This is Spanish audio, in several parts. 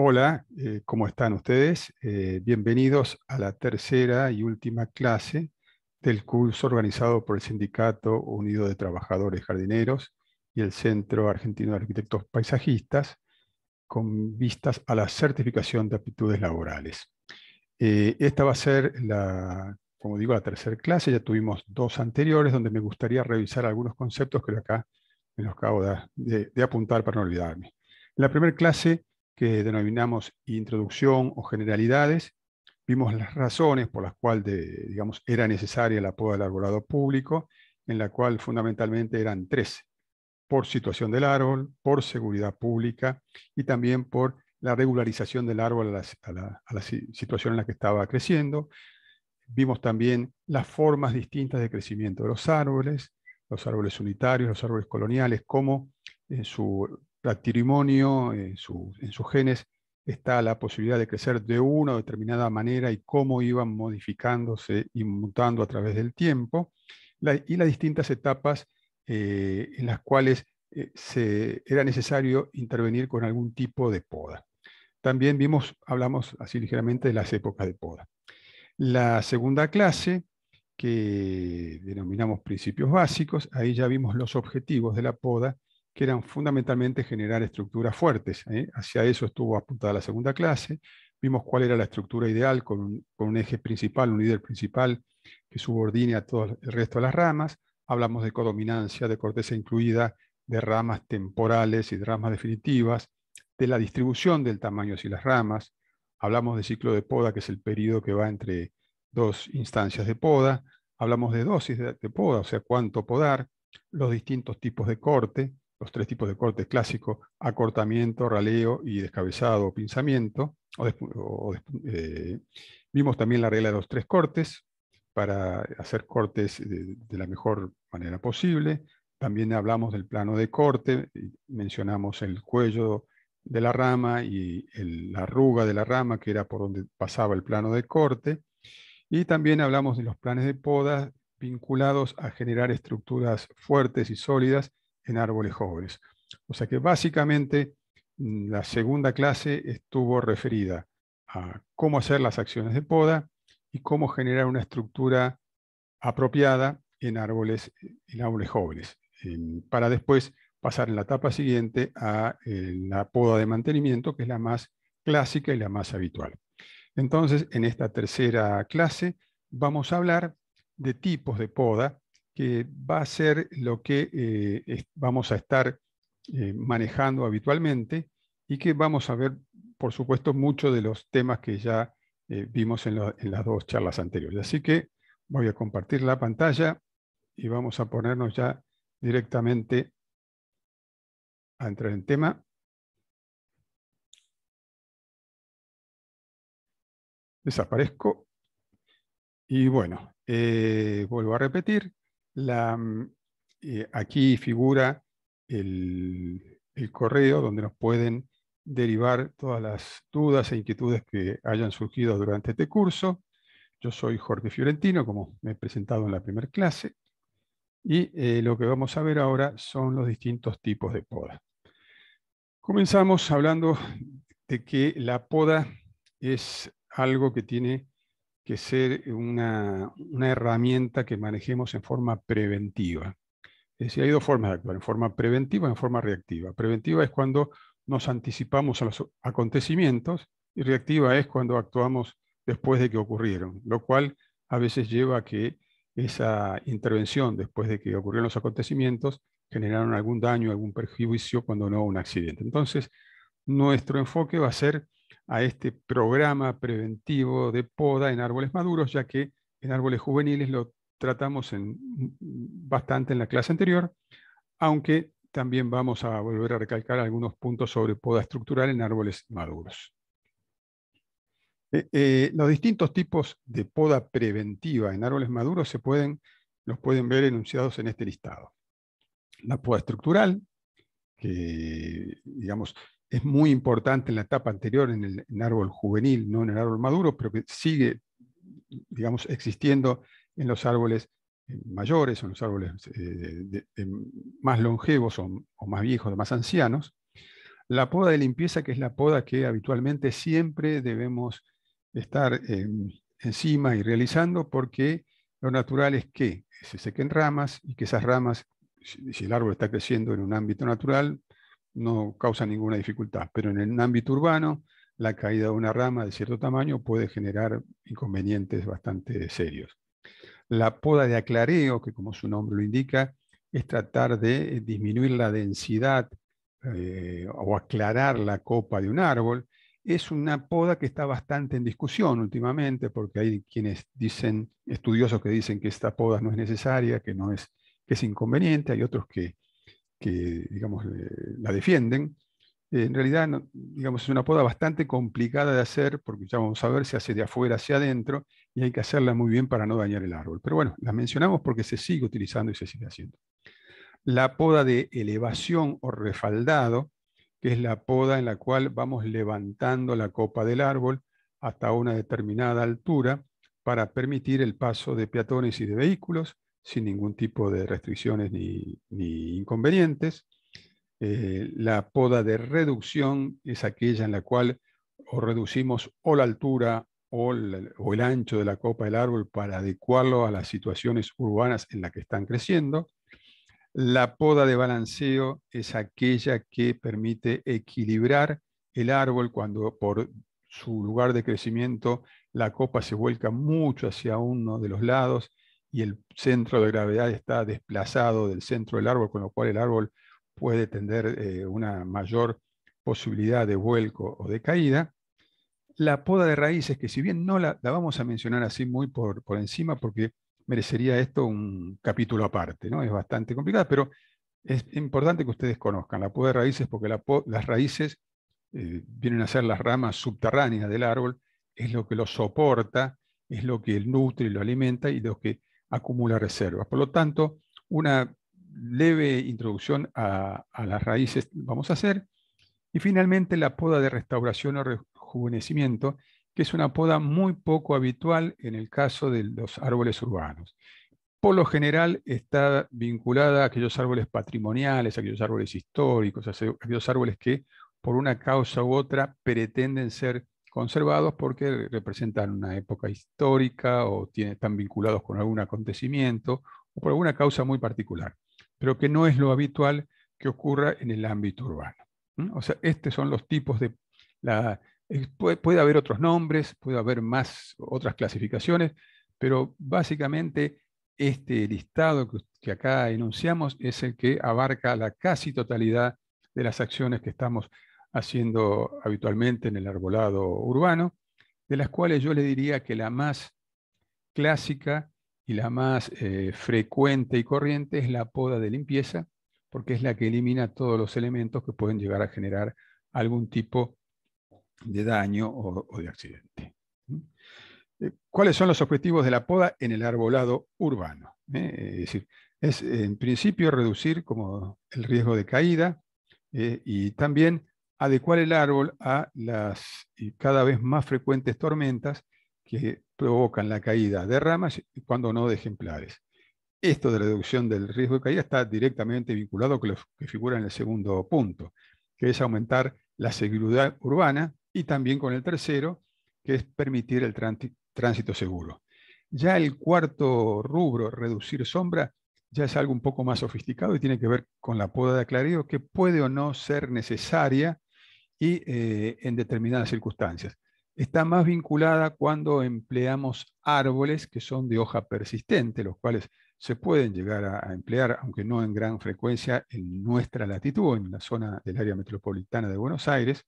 Hola, eh, ¿cómo están ustedes? Eh, bienvenidos a la tercera y última clase del curso organizado por el Sindicato Unido de Trabajadores Jardineros y el Centro Argentino de Arquitectos Paisajistas con vistas a la certificación de aptitudes laborales. Eh, esta va a ser, la, como digo, la tercera clase. Ya tuvimos dos anteriores donde me gustaría revisar algunos conceptos que acá me los acabo de, de apuntar para no olvidarme. En la primera clase que denominamos introducción o generalidades, vimos las razones por las cuales digamos, era necesaria la apoyo del arbolado público, en la cual fundamentalmente eran tres, por situación del árbol, por seguridad pública y también por la regularización del árbol a la, situación en la que estaba creciendo. Vimos también las formas distintas de crecimiento de los árboles, los árboles unitarios, los árboles coloniales, como en su patrimonio, en, en sus genes, está la posibilidad de crecer de una determinada manera y cómo iban modificándose y mutando a través del tiempo, y las distintas etapas eh, en las cuales eh, era necesario intervenir con algún tipo de poda. También vimos, hablamos así ligeramente de las épocas de poda. La segunda clase, que denominamos principios básicos, ahí ya vimos los objetivos de la poda que eran fundamentalmente generar estructuras fuertes. ¿eh? Hacia eso estuvo apuntada la segunda clase. Vimos cuál era la estructura ideal con un, eje principal, un líder principal que subordine a todo el resto de las ramas. Hablamos de codominancia, de corteza incluida, de ramas temporales y de ramas definitivas, de la distribución del tamaño hacia las ramas. Hablamos de ciclo de poda, que es el periodo que va entre dos instancias de poda. Hablamos de dosis de poda, o sea, cuánto podar, los distintos tipos de corte, los tres tipos de cortes clásicos, acortamiento, raleo y descabezado o pinzamiento. Eh, vimos también la regla de los tres cortes para hacer cortes de, la mejor manera posible. También hablamos del plano de corte, mencionamos el cuello de la rama y la arruga de la rama, que era por donde pasaba el plano de corte. Y también hablamos de los planes de poda vinculados a generar estructuras fuertes y sólidas en árboles jóvenes. O sea que básicamente mm, la segunda clase estuvo referida a cómo hacer las acciones de poda y cómo generar una estructura apropiada en árboles, eh, en árboles jóvenes, para después pasar en la etapa siguiente a eh, la poda de mantenimiento, que es la más clásica y la más habitual. Entonces, en esta tercera clase vamos a hablar de tipos de poda que va a ser lo que eh, vamos a estar eh, manejando habitualmente y que vamos a ver, por supuesto, muchos de los temas que ya eh, vimos en, las dos charlas anteriores. Así que voy a compartir la pantalla y vamos a ponernos ya directamente a entrar en tema. Desaparezco. Y bueno, vuelvo a repetir, la, mm, eh, aquí figura el, correo donde nos pueden derivar todas las dudas e inquietudes que hayan surgido durante este curso. Yo soy Jorge Fiorentino, como me he presentado en la primera clase, y eh, lo que vamos a ver ahora son los distintos tipos de poda. Comenzamos hablando de que la poda es algo que tiene que ser una, herramienta que manejemos en forma preventiva. Es decir, hay dos formas de actuar, en forma preventiva y en forma reactiva. Preventiva es cuando nos anticipamos a los acontecimientos y reactiva es cuando actuamos después de que ocurrieron, lo cual a veces lleva a que esa intervención después de que ocurrieron los acontecimientos generaron algún daño, algún perjuicio, cuando no un accidente. Entonces, nuestro enfoque va a ser a este programa preventivo de poda en árboles maduros, ya que en árboles juveniles lo tratamos en, mm, bastante en la clase anterior, aunque también vamos a volver a recalcar algunos puntos sobre poda estructural en árboles maduros. Eh, eh, los distintos tipos de poda preventiva en árboles maduros se pueden, los pueden ver enunciados en este listado. La poda estructural, que digamos, es muy importante en la etapa anterior, en el árbol juvenil, no en el árbol maduro, pero que sigue, digamos, existiendo en los árboles eh, mayores, en los árboles eh, más longevos o, más viejos, más ancianos. La poda de limpieza, que es la poda que habitualmente siempre debemos estar eh, encima y realizando, porque lo natural es que se sequen ramas y que esas ramas, si el árbol está creciendo en un ámbito natural, no causa ninguna dificultad, pero en el ámbito urbano la caída de una rama de cierto tamaño puede generar inconvenientes bastante serios. La poda de aclareo, que como su nombre lo indica, es tratar de disminuir la densidad eh, o aclarar la copa de un árbol, es una poda que está bastante en discusión últimamente, porque hay quienes dicen, estudiosos que dicen que esta poda no es necesaria, que no es, que es inconveniente, hay otros que que digamos, eh, la defienden, eh, en realidad digamos, es una poda bastante complicada de hacer, porque ya vamos a ver, si hace de afuera hacia adentro y hay que hacerla muy bien para no dañar el árbol. Pero bueno, la mencionamos porque se sigue utilizando y se sigue haciendo. La poda de elevación o refaldado, que es la poda en la cual vamos levantando la copa del árbol hasta una determinada altura para permitir el paso de peatones y de vehículos, sin ningún tipo de restricciones ni, inconvenientes. Eh, la poda de reducción es aquella en la cual o reducimos o la altura o el, ancho de la copa del árbol para adecuarlo a las situaciones urbanas en las que están creciendo. La poda de balanceo es aquella que permite equilibrar el árbol cuando por su lugar de crecimiento la copa se vuelca mucho hacia uno de los lados y el centro de gravedad está desplazado del centro del árbol, con lo cual el árbol puede tener eh, una mayor posibilidad de vuelco o de caída. La poda de raíces, que si bien no la, vamos a mencionar así muy por, por, encima, porque merecería esto un capítulo aparte, ¿no? es bastante complicada, pero es importante que ustedes conozcan la poda de raíces, porque las raíces eh, vienen a ser las ramas subterráneas del árbol, es lo que lo soporta, es lo que nutre y lo alimenta y lo que acumula reservas. Por lo tanto, una leve introducción a, a las raíces vamos a hacer. Y finalmente la poda de restauración o rejuvenecimiento, que es una poda muy poco habitual en el caso de los árboles urbanos. Por lo general está vinculada a aquellos árboles patrimoniales, a aquellos árboles históricos, a aquellos árboles que por una causa u otra pretenden ser conservados porque representan una época histórica o están vinculados con algún acontecimiento o por alguna causa muy particular, pero que no es lo habitual que ocurra en el ámbito urbano. O sea, estos son los tipos de... La, eh, puede, haber otros nombres, puede haber más otras clasificaciones, pero básicamente este listado que, que acá enunciamos es el que abarca la casi totalidad de las acciones que estamos haciendo habitualmente en el arbolado urbano, de las cuales yo le diría que la más clásica y la más eh, frecuente y corriente es la poda de limpieza, porque es la que elimina todos los elementos que pueden llegar a generar algún tipo de daño o, de accidente. Eh, ¿Cuáles son los objetivos de la poda en el arbolado urbano? Eh? es decir, es en principio reducir como el riesgo de caída y también adecuar el árbol a las cada vez más frecuentes tormentas que provocan la caída de ramas cuando no de ejemplares. Esto de reducción del riesgo de caída está directamente vinculado con lo que figura en el segundo punto, que es aumentar la seguridad urbana y también con el tercero, que es permitir el tránsito seguro. Ya el cuarto rubro, reducir sombra, ya es algo un poco más sofisticado y tiene que ver con la poda de aclarido que puede o no ser necesaria y eh, en determinadas circunstancias. Está más vinculada cuando empleamos árboles que son de hoja persistente, los cuales se pueden llegar a, emplear, aunque no en gran frecuencia, en nuestra latitud, en la zona del área metropolitana de Buenos Aires,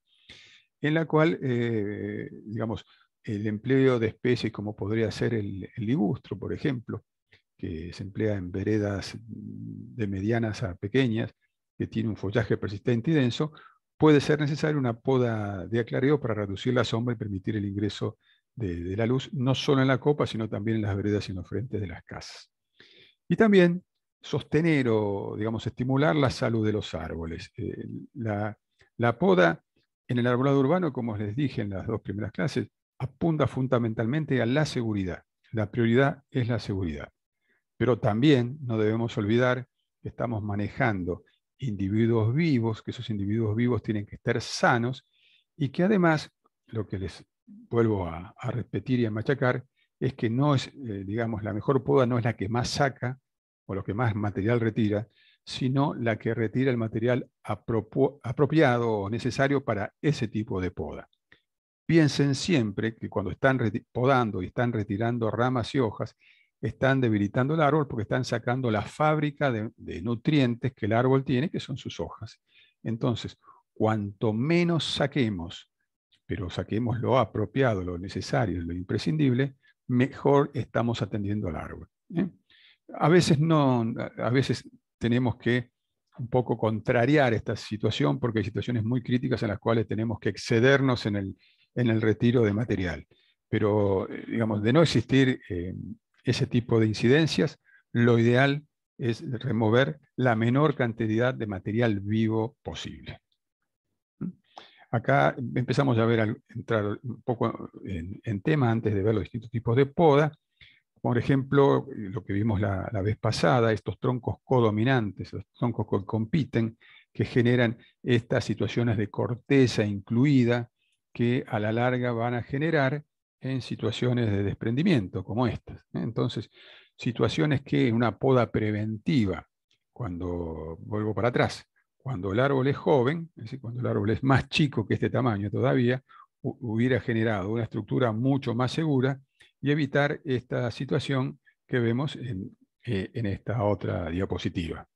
en la cual, eh, digamos, el empleo de especies como podría ser el, el por ejemplo, que se emplea en veredas de medianas a pequeñas, que tiene un follaje persistente y denso, Puede ser necesaria una poda de aclareo para reducir la sombra y permitir el ingreso de, la luz, no solo en la copa, sino también en las veredas y en los frentes de las casas. Y también sostener o, digamos, estimular la salud de los árboles. Eh, la, la poda en el arbolado urbano, como les dije en las dos primeras clases, apunta fundamentalmente a la seguridad. La prioridad es la seguridad. Pero también no debemos olvidar que estamos manejando individuos vivos, que esos individuos vivos tienen que estar sanos y que además, lo que les vuelvo a, repetir y a machacar, es que no es, eh, digamos, la mejor poda no es la que más saca o lo que más material retira, sino la que retira el material apropiado o necesario para ese tipo de poda. Piensen siempre que cuando están podando y están retirando ramas y hojas, están debilitando el árbol porque están sacando la fábrica de, nutrientes que el árbol tiene, que son sus hojas. Entonces, cuanto menos saquemos, pero saquemos lo apropiado, lo necesario, lo imprescindible, mejor estamos atendiendo al árbol. ¿eh? A veces no, a veces tenemos que un poco contrariar esta situación porque hay situaciones muy críticas en las cuales tenemos que excedernos en el, retiro de material. Pero, eh, digamos, de no existir eh, ese tipo de incidencias, lo ideal es remover la menor cantidad de material vivo posible. Acá empezamos a ver, entrar un poco en, tema antes de ver los distintos tipos de poda. Por ejemplo, lo que vimos la, la vez pasada, estos troncos codominantes, los troncos que compiten, que generan estas situaciones de corteza incluida, que a la larga van a generar en situaciones de desprendimiento como estas. ¿eh? Entonces, situaciones que una poda preventiva, cuando vuelvo para atrás, cuando el árbol es joven, es decir, cuando el árbol es más chico que este tamaño todavía, hubiera generado una estructura mucho más segura y evitar esta situación que vemos en, eh, esta otra diapositiva.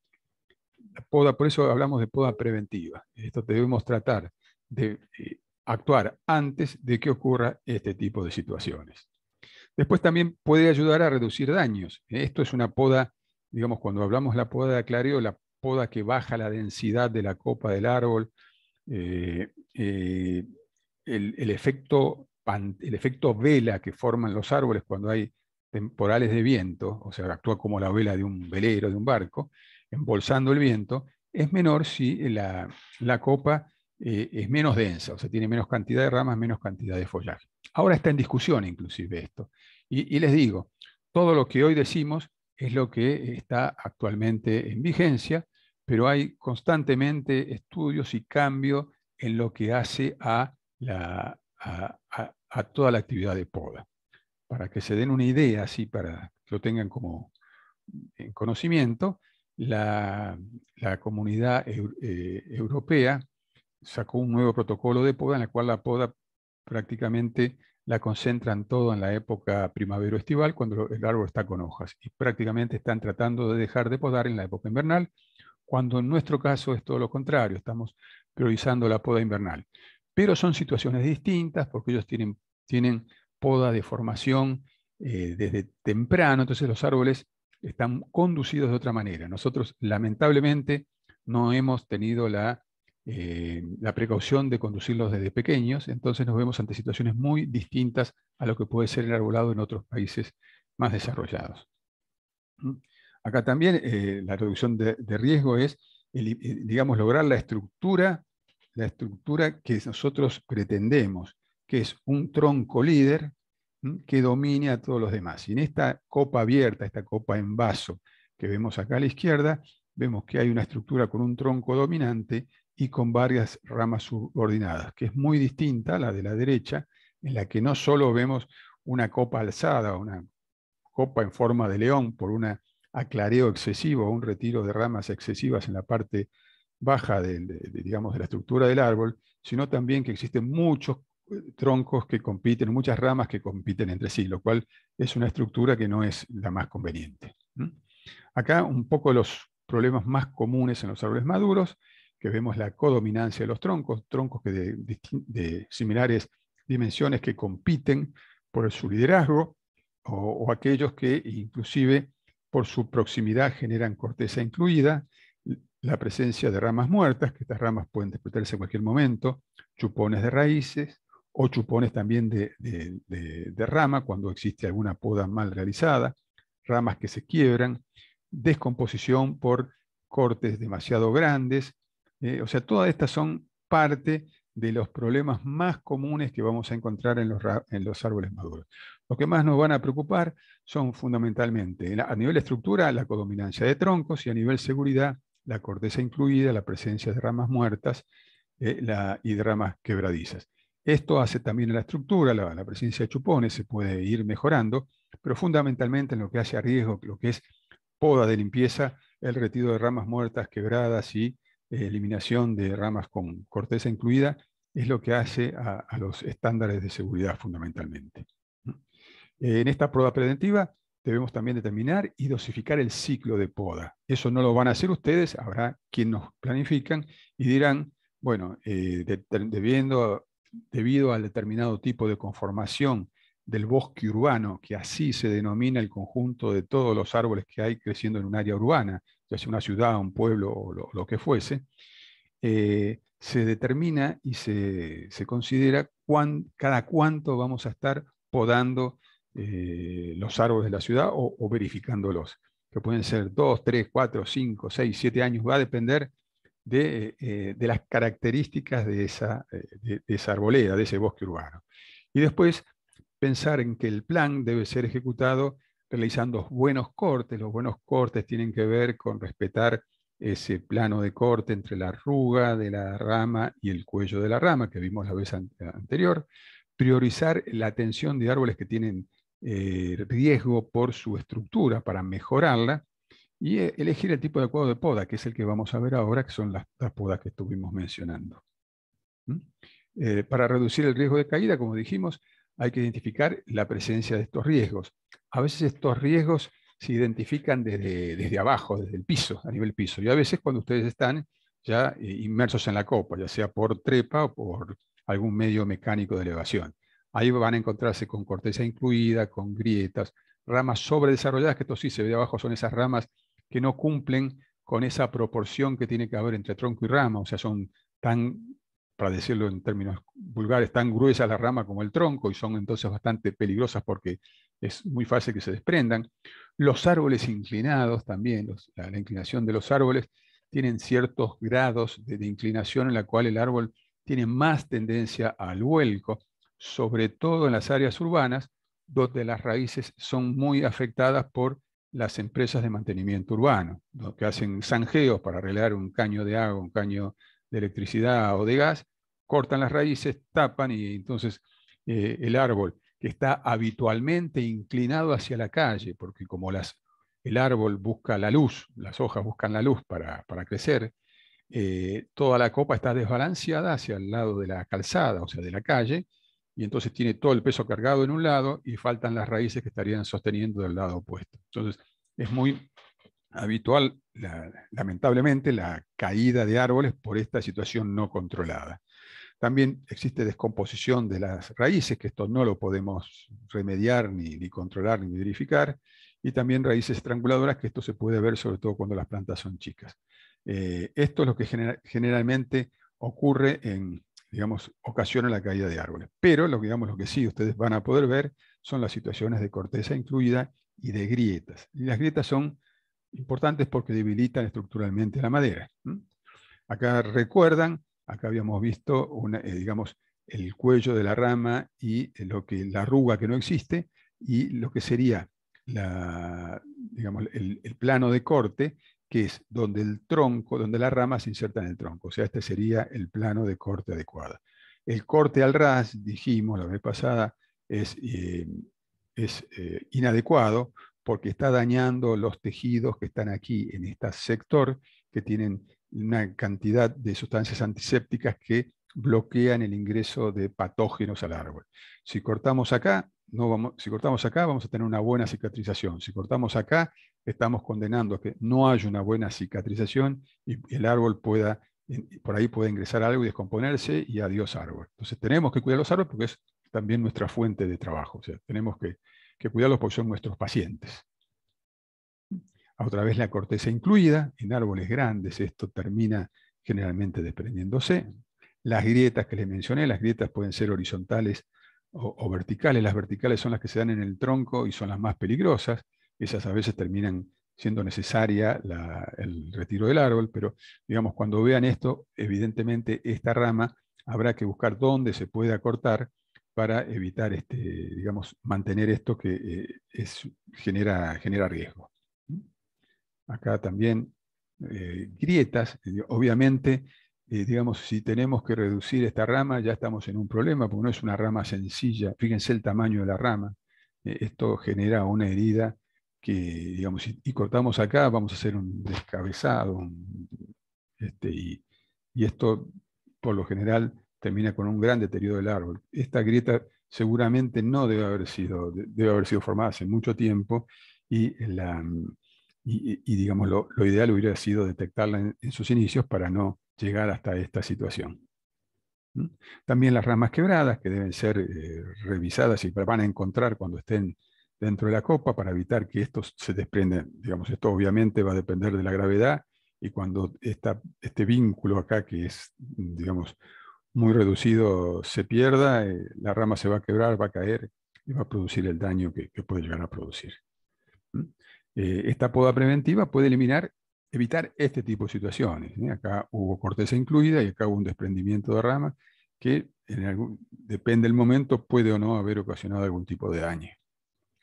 poda, por eso hablamos de poda preventiva. Esto debemos tratar de eh, actuar antes de que ocurra este tipo de situaciones. Después también puede ayudar a reducir daños. Esto es una poda, digamos, cuando hablamos la poda de aclareo, la poda que baja la densidad de la copa del árbol, eh, eh, el, efecto el efecto vela que forman los árboles cuando hay temporales de viento, o sea, actúa como la vela de un velero, de un barco, embolsando el viento, es menor si la, la copa eh, es menos densa, o sea, tiene menos cantidad de ramas, menos cantidad de follaje. Ahora está en discusión inclusive esto. Y, les digo, todo lo que hoy decimos es lo que está actualmente en vigencia, pero hay constantemente estudios y cambios en lo que hace a, la, toda la actividad de poda. Para que se den una idea, así para que lo tengan como en conocimiento, la, comunidad eh, europea sacó un nuevo protocolo de poda en la cual la poda prácticamente la concentran todo en la época primavero-estival cuando el árbol está con hojas y prácticamente están tratando de dejar de podar en la época invernal cuando en nuestro caso es todo lo contrario, estamos priorizando la poda invernal. Pero son situaciones distintas porque ellos tienen, tienen poda de formación eh, desde temprano, entonces los árboles están conducidos de otra manera. Nosotros lamentablemente no hemos tenido la eh, la precaución de conducirlos desde pequeños, entonces nos vemos ante situaciones muy distintas a lo que puede ser el en otros países más desarrollados. ¿Mm? Acá también eh, la reducción de, riesgo es, eh, digamos, lograr la estructura, la estructura que nosotros pretendemos, que es un tronco líder que domine a todos los demás. Y en esta copa abierta, esta copa en vaso que vemos acá a la izquierda, vemos que hay una estructura con un tronco dominante y con varias ramas subordinadas, que es muy distinta a la de la derecha, en la que no solo vemos una copa alzada, una copa en forma de león por un aclareo excesivo, o un retiro de ramas excesivas en la parte baja de, la estructura del árbol, sino también que existen muchos eh, troncos que compiten, muchas ramas que compiten entre sí, lo cual es una estructura que no es la más conveniente. Acá un poco los problemas más comunes en los árboles maduros, que vemos la codominancia de los troncos, troncos de, similares dimensiones que compiten por su liderazgo, o, aquellos que inclusive por su proximidad generan corteza incluida, la presencia de ramas muertas, que estas ramas pueden despertarse en cualquier momento, chupones de raíces o chupones también de rama cuando existe alguna poda mal realizada, ramas que se quiebran, descomposición por cortes demasiado grandes, eh, o sea, todas estas son parte de los problemas más comunes que vamos a encontrar en los, árboles maduros. Lo que más nos van a preocupar son fundamentalmente, a nivel estructura, la codominancia de troncos y a nivel seguridad, la corteza incluida, la presencia de ramas muertas eh, y de ramas quebradizas. Esto hace también a la estructura, la, la, presencia de chupones se puede ir mejorando, pero fundamentalmente en lo que hace a riesgo, lo que es poda de limpieza, el retiro de ramas muertas, quebradas y eh, eliminación de ramas con corteza incluida, es lo que hace a, los estándares de seguridad fundamentalmente. Eh, en esta prueba preventiva debemos también determinar y dosificar el ciclo de poda. Eso no lo van a hacer ustedes, habrá quien nos planifican y dirán, bueno, eh, debido al determinado tipo de conformación del bosque urbano, que así se denomina el conjunto de todos los árboles que hay creciendo en un área urbana, ya sea una ciudad, un pueblo o lo, que fuese, eh, se determina y se, considera cada cuánto vamos a estar podando eh, los árboles de la ciudad o, verificándolos, que pueden ser dos, tres, cuatro, cinco, seis, siete años, va a depender de, eh, las características de esa, de esa arboleda, de ese bosque urbano. Y después pensar en que el plan debe ser ejecutado realizando buenos cortes. Los buenos cortes tienen que ver con respetar ese plano de corte entre la arruga de la rama y el cuello de la rama, que vimos la vez anterior. Priorizar la atención de árboles que tienen eh, riesgo por su estructura para mejorarla. Y eh, elegir el tipo de adecuado de poda, que es el que vamos a ver ahora, que son las, podas que estuvimos mencionando. ¿Mm? Eh, para reducir el riesgo de caída, como dijimos, hay que identificar la presencia de estos riesgos a veces estos riesgos se identifican desde, abajo, desde el piso, a nivel piso. Y a veces cuando ustedes están ya eh, inmersos en la copa, ya sea por trepa o por algún medio mecánico de elevación. Ahí van a encontrarse con corteza incluida, con grietas, ramas sobredesarrolladas, que esto sí se ve de abajo, son esas ramas que no cumplen con esa proporción que tiene que haber entre tronco y rama, o sea, son tan, para decirlo en términos vulgares, tan gruesas las ramas como el tronco y son entonces bastante peligrosas porque es muy fácil que se desprendan. Los árboles inclinados también, la, inclinación de los árboles, tienen ciertos grados de, inclinación en la cual el árbol tiene más tendencia al vuelco, sobre todo en las áreas urbanas, donde las raíces son muy afectadas por las empresas de mantenimiento urbano, que hacen zanjeos para arreglar un caño de agua, un caño de electricidad o de gas, cortan las raíces, tapan y entonces eh, el árbol está habitualmente inclinado hacia la calle, porque como el árbol busca la luz, las hojas buscan la luz para, crecer, eh, toda la copa está desbalanceada hacia el lado de la calzada, o sea, de la calle, y entonces tiene todo el peso cargado en un lado y faltan las raíces que estarían sosteniendo del lado opuesto. Entonces, es muy habitual, lamentablemente, la caída de árboles por esta situación no controlada. También existe descomposición de las raíces, que esto no lo podemos remediar, ni, controlar, ni verificar. Y también raíces estranguladoras, que esto se puede ver sobre todo cuando las plantas son chicas. Eh, esto es lo que generalmente ocurre en, digamos, ocasiona la caída de árboles. Pero lo, digamos, lo que sí ustedes van a poder ver son las situaciones de corteza incluida y de grietas. Y las grietas son importantes porque debilitan estructuralmente la madera. Acá recuerdan Acá habíamos visto, eh, digamos, el cuello de la rama y eh, lo que, la arruga que no existe y lo que sería la, digamos, el, plano de corte, que es donde el tronco, donde la rama se inserta en el tronco. O sea, este sería el plano de corte adecuado. El corte al ras, dijimos la vez pasada, es, eh, es inadecuado porque está dañando los tejidos que están aquí en este sector, que tienen una cantidad de sustancias antisépticas que bloquean el ingreso de patógenos al árbol. Si cortamos acá, no vamos, si cortamos acá vamos a tener una buena cicatrización. Si cortamos acá, estamos condenando a que no haya una buena cicatrización y el árbol pueda, por ahí puede ingresar algo y descomponerse y adiós árbol. Entonces tenemos que cuidar los árboles porque es también nuestra fuente de trabajo. O sea, tenemos que cuidarlos porque son nuestros pacientes otra vez la corteza incluida, en árboles grandes esto termina generalmente desprendiéndose. Las grietas que les mencioné, las grietas pueden ser horizontales o, verticales. Las verticales son las que se dan en el tronco y son las más peligrosas. Esas a veces terminan siendo necesaria el retiro del árbol, pero digamos, cuando vean esto, evidentemente esta rama habrá que buscar dónde se pueda cortar para evitar, este, digamos, mantener esto que eh, es, genera, genera riesgo acá también eh, grietas. Eh, obviamente, eh, digamos, si tenemos que reducir esta rama, ya estamos en un problema, porque no es una rama sencilla. Fíjense el tamaño de la rama. esto genera una herida que, digamos, y cortamos acá, vamos a hacer un descabezado. este, y, y esto, por lo general, termina con un gran deterioro del árbol. Esta grieta seguramente no debe haber sido, debe haber sido formada hace mucho tiempo y la, y, digamos, lo, ideal hubiera sido detectarla en, sus inicios para no llegar hasta esta situación. También las ramas quebradas, que deben ser eh, revisadas y van a encontrar cuando estén dentro de la copa para evitar que estos se desprenden Digamos, esto obviamente va a depender de la gravedad y cuando este vínculo acá, que es, digamos, muy reducido, se pierda, eh, la rama se va a quebrar, va a caer y va a producir el daño que puede llegar a producir. Eh, esta poda preventiva puede eliminar, evitar este tipo de situaciones. ¿eh? Acá hubo corteza incluida y acá hubo un desprendimiento de ramas que en depende del momento puede o no haber ocasionado algún tipo de daño.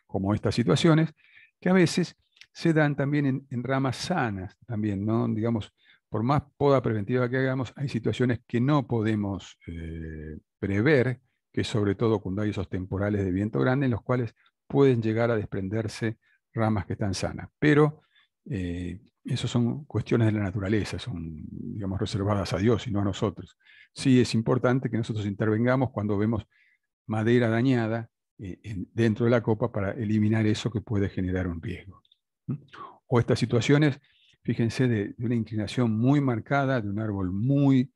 Como estas situaciones que a veces se dan también en, ramas sanas, también, ¿no? Digamos, por más poda preventiva que hagamos, hay situaciones que no podemos eh, prever, que sobre todo con hay temporales de viento grande, en los cuales pueden llegar a desprenderse ramas que están sanas. Pero eh, esas son cuestiones de la naturaleza, son, digamos, reservadas a Dios y no a nosotros. Sí es importante que nosotros intervengamos cuando vemos madera dañada eh, dentro de la copa para eliminar eso que puede generar un riesgo. O estas situaciones, fíjense, de, una inclinación muy marcada, de un árbol muy,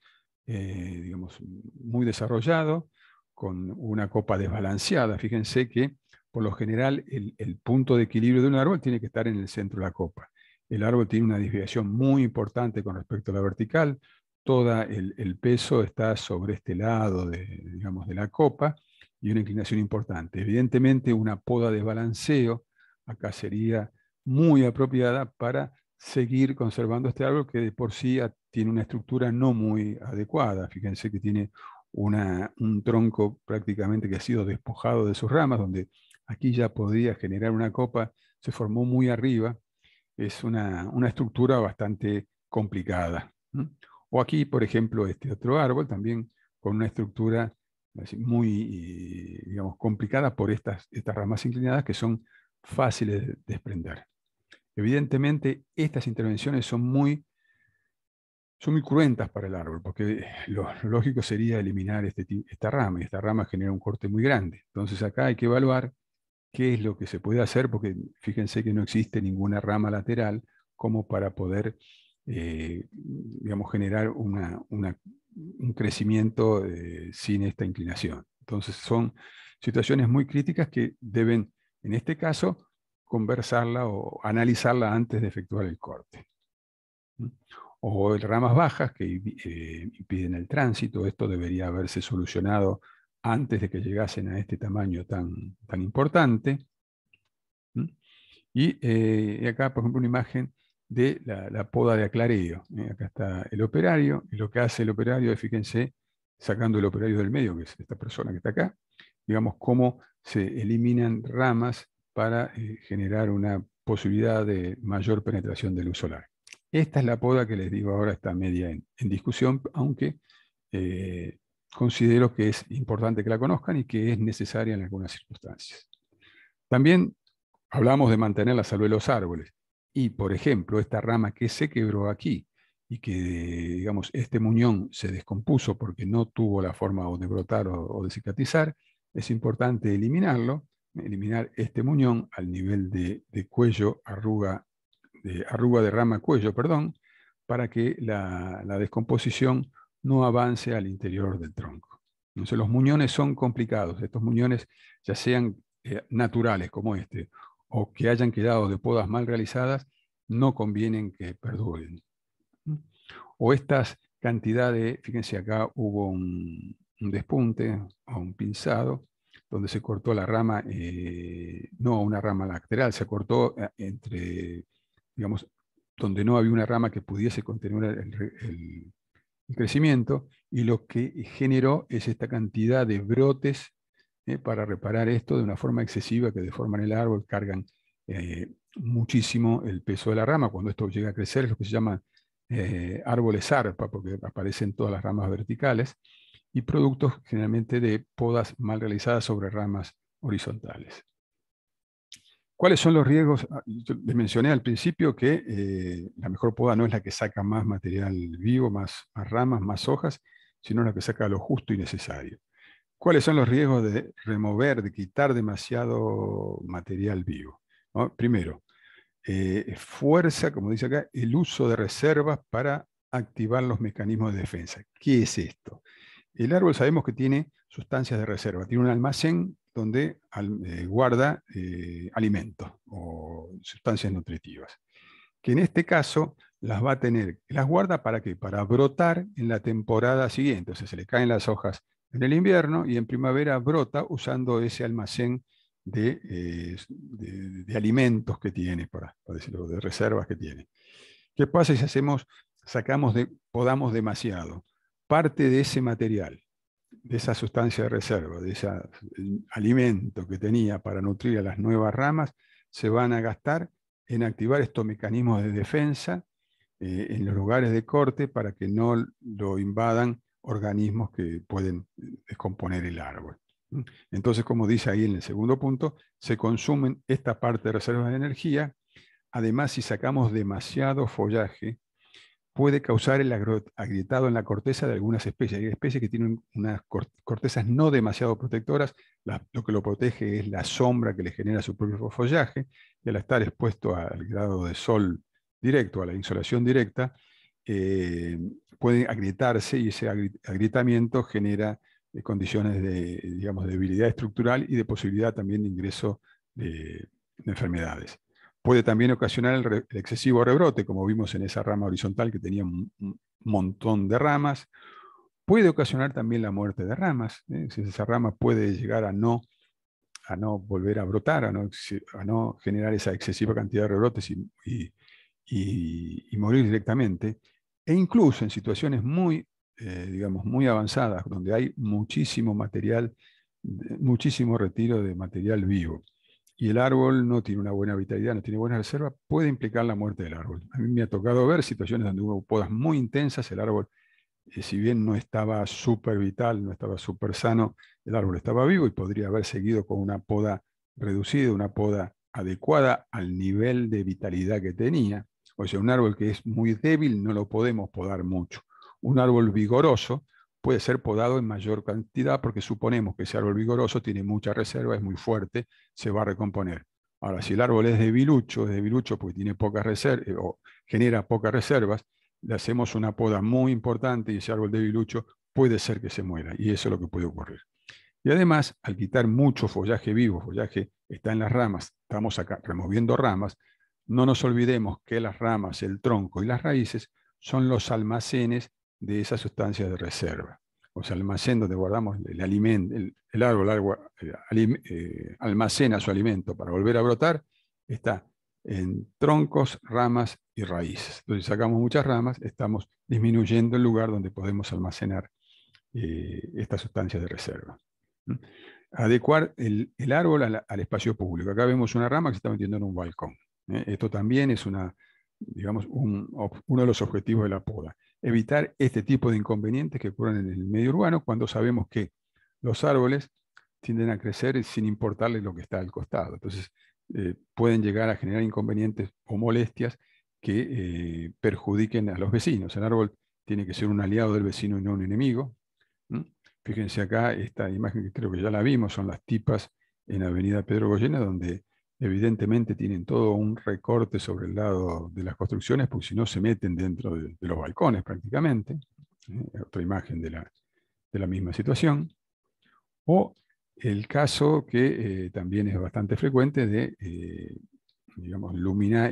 eh, digamos, muy desarrollado, con una copa desbalanceada. Fíjense que por lo general el, punto de equilibrio de un árbol tiene que estar en el centro de la copa. El árbol tiene una desviación muy importante con respecto a la vertical, todo el, peso está sobre este lado de, digamos, de la copa y una inclinación importante. Evidentemente una poda de balanceo acá sería muy apropiada para seguir conservando este árbol que de por sí tiene una estructura no muy adecuada. Fíjense que tiene un tronco prácticamente que ha sido despojado de sus ramas, donde Aquí ya podía generar una copa, se formó muy arriba, es una, estructura bastante complicada. O aquí, por ejemplo, este otro árbol también con una estructura muy, digamos, complicada por estas, estas ramas inclinadas que son fáciles de desprender. Evidentemente, estas intervenciones son muy, son muy cruentas para el árbol, porque lo, lógico sería eliminar este, esta rama, y esta rama genera un corte muy grande. Entonces acá hay que evaluar qué es lo que se puede hacer, porque fíjense que no existe ninguna rama lateral como para poder, eh, digamos, generar un crecimiento eh, sin esta inclinación. Entonces son situaciones muy críticas que deben, en este caso, conversarla o analizarla antes de efectuar el corte. O ramas bajas que eh, impiden el tránsito, esto debería haberse solucionado antes de que llegasen a este tamaño tan, tan importante. Eh, y, acá, por ejemplo, una imagen de la, poda de aclareo. ¿eh? acá está el operario, y lo que hace el operario es, fíjense, sacando el operario del medio, que es esta persona que está acá, digamos, cómo se eliminan ramas para eh, generar una posibilidad de mayor penetración de luz solar. Esta es la poda que les digo ahora, está media en, discusión, aunque considero que es importante que la conozcan y que es necesaria en algunas circunstancias. También hablamos de mantener la salud de los árboles y, por ejemplo, esta rama que se quebró aquí y que, digamos, este muñón se descompuso porque no tuvo la forma de brotar o, de cicatrizar, es importante eliminarlo, eliminar este muñón al nivel de, cuello, arruga de, arruga de rama, cuello, perdón, para que la, la descomposición no avance al interior del tronco. Entonces los muñones son complicados. Estos muñones, ya sean eh, naturales como este, o que hayan quedado de podas mal realizadas, no convienen que perduren. O estas cantidades, fíjense acá hubo un, despunte o un pinzado, donde se cortó la rama, eh, no una rama lateral, se cortó eh, entre, digamos, donde no había una rama que pudiese contener el, el crecimiento y lo que generó es esta cantidad de brotes eh, para reparar esto de una forma excesiva que deforman el árbol, cargan eh, muchísimo el peso de la rama. Cuando esto llega a crecer es lo que se llama eh, árboles arpa, porque aparecen todas las ramas verticales y productos generalmente de podas mal realizadas sobre ramas horizontales. ¿Cuáles son los riesgos? Ah, les mencioné al principio que eh, la mejor poda no es la que saca más material vivo, más, ramas, más hojas, sino la que saca lo justo y necesario. ¿Cuáles son los riesgos de remover, de quitar demasiado material vivo? Primero, eh, fuerza, como dice acá, el uso de reservas para activar los mecanismos de defensa. ¿Qué es esto? El árbol sabemos que tiene sustancias de reserva, tiene un almacén donde eh, guarda eh, alimentos o sustancias nutritivas, que en este caso las va a tener, las guarda para qué? Para brotar en la temporada siguiente, o sea, se le caen las hojas en el invierno y en primavera brota usando ese almacén de, eh, de, alimentos que tiene, para, decirlo, de reservas que tiene. ¿Qué pasa si hacemos, sacamos de, podamos demasiado? Parte de ese material de esa sustancia de reserva, de ese alimento que tenía para nutrir a las nuevas ramas, se van a gastar en activar estos mecanismos de defensa eh, en los lugares de corte para que no lo invadan organismos que pueden eh, descomponer el árbol. Entonces, como dice ahí en el segundo punto, se consumen esta parte de reserva de energía. Además, si sacamos demasiado follaje, puede causar el agrietado en la corteza de algunas especies. Hay especies que tienen unas cortezas no demasiado protectoras, lo que lo protege es la sombra que le genera su propio follaje, y al estar expuesto al grado de sol directo, a la insolación directa, eh, pueden agrietarse y ese agrietamiento genera eh, condiciones de, digamos, debilidad estructural y de posibilidad también de ingreso de enfermedades puede también ocasionar el, excesivo rebrote, como vimos en esa rama horizontal que tenía un, montón de ramas. Puede ocasionar también la muerte de ramas. ¿eh? Esa rama puede llegar a no, a no volver a brotar, a no, generar esa excesiva cantidad de rebrotes y, morir directamente. E incluso en situaciones muy, eh, digamos, muy avanzadas, donde hay muchísimo material, muchísimo retiro de material vivo y el árbol no tiene una buena vitalidad, no tiene buena reserva, puede implicar la muerte del árbol. A mí me ha tocado ver situaciones donde hubo podas muy intensas, el árbol, eh, si bien no estaba súper vital, no estaba súper sano, el árbol estaba vivo y podría haber seguido con una poda reducida, una poda adecuada al nivel de vitalidad que tenía. O sea, un árbol que es muy débil no lo podemos podar mucho. Un árbol vigoroso puede ser podado en mayor cantidad porque suponemos que ese árbol vigoroso tiene mucha reserva, es muy fuerte, se va a recomponer. Ahora, si el árbol es debilucho, es debilucho porque tiene pocas reservas eh, o genera pocas reservas, le hacemos una poda muy importante y ese árbol debilucho puede ser que se muera y eso es lo que puede ocurrir. Y además, al quitar mucho follaje vivo, follaje está en las ramas, estamos acá removiendo ramas, no nos olvidemos que las ramas, el tronco y las raíces son los almacenes de esa sustancia de reserva. O sea, almacén donde guardamos el alimento, el, árbol, eh, eh, almacena su alimento para volver a brotar, está en troncos, ramas y raíces. Entonces sacamos muchas ramas, estamos disminuyendo el lugar donde podemos almacenar eh, estas sustancias de reserva. Adecuar el, árbol al, espacio público. Acá vemos una rama que se está metiendo en un balcón. Esto también es una, digamos, uno de los objetivos de la poda evitar este tipo de inconvenientes que ocurren en el medio urbano cuando sabemos que los árboles tienden a crecer sin importarles lo que está al costado. Entonces, eh, pueden llegar a generar inconvenientes o molestias que eh, perjudiquen a los vecinos. El árbol tiene que ser un aliado del vecino y no un enemigo. Fíjense acá, esta imagen que creo que ya la vimos, son las tipas en Avenida Pedro Goyena, donde evidentemente tienen todo un recorte sobre el lado de las construcciones, porque si no se meten dentro de, los balcones prácticamente. ¿eh? Otra imagen de la, misma situación. O el caso que eh, también es bastante frecuente de, eh, digamos, lumina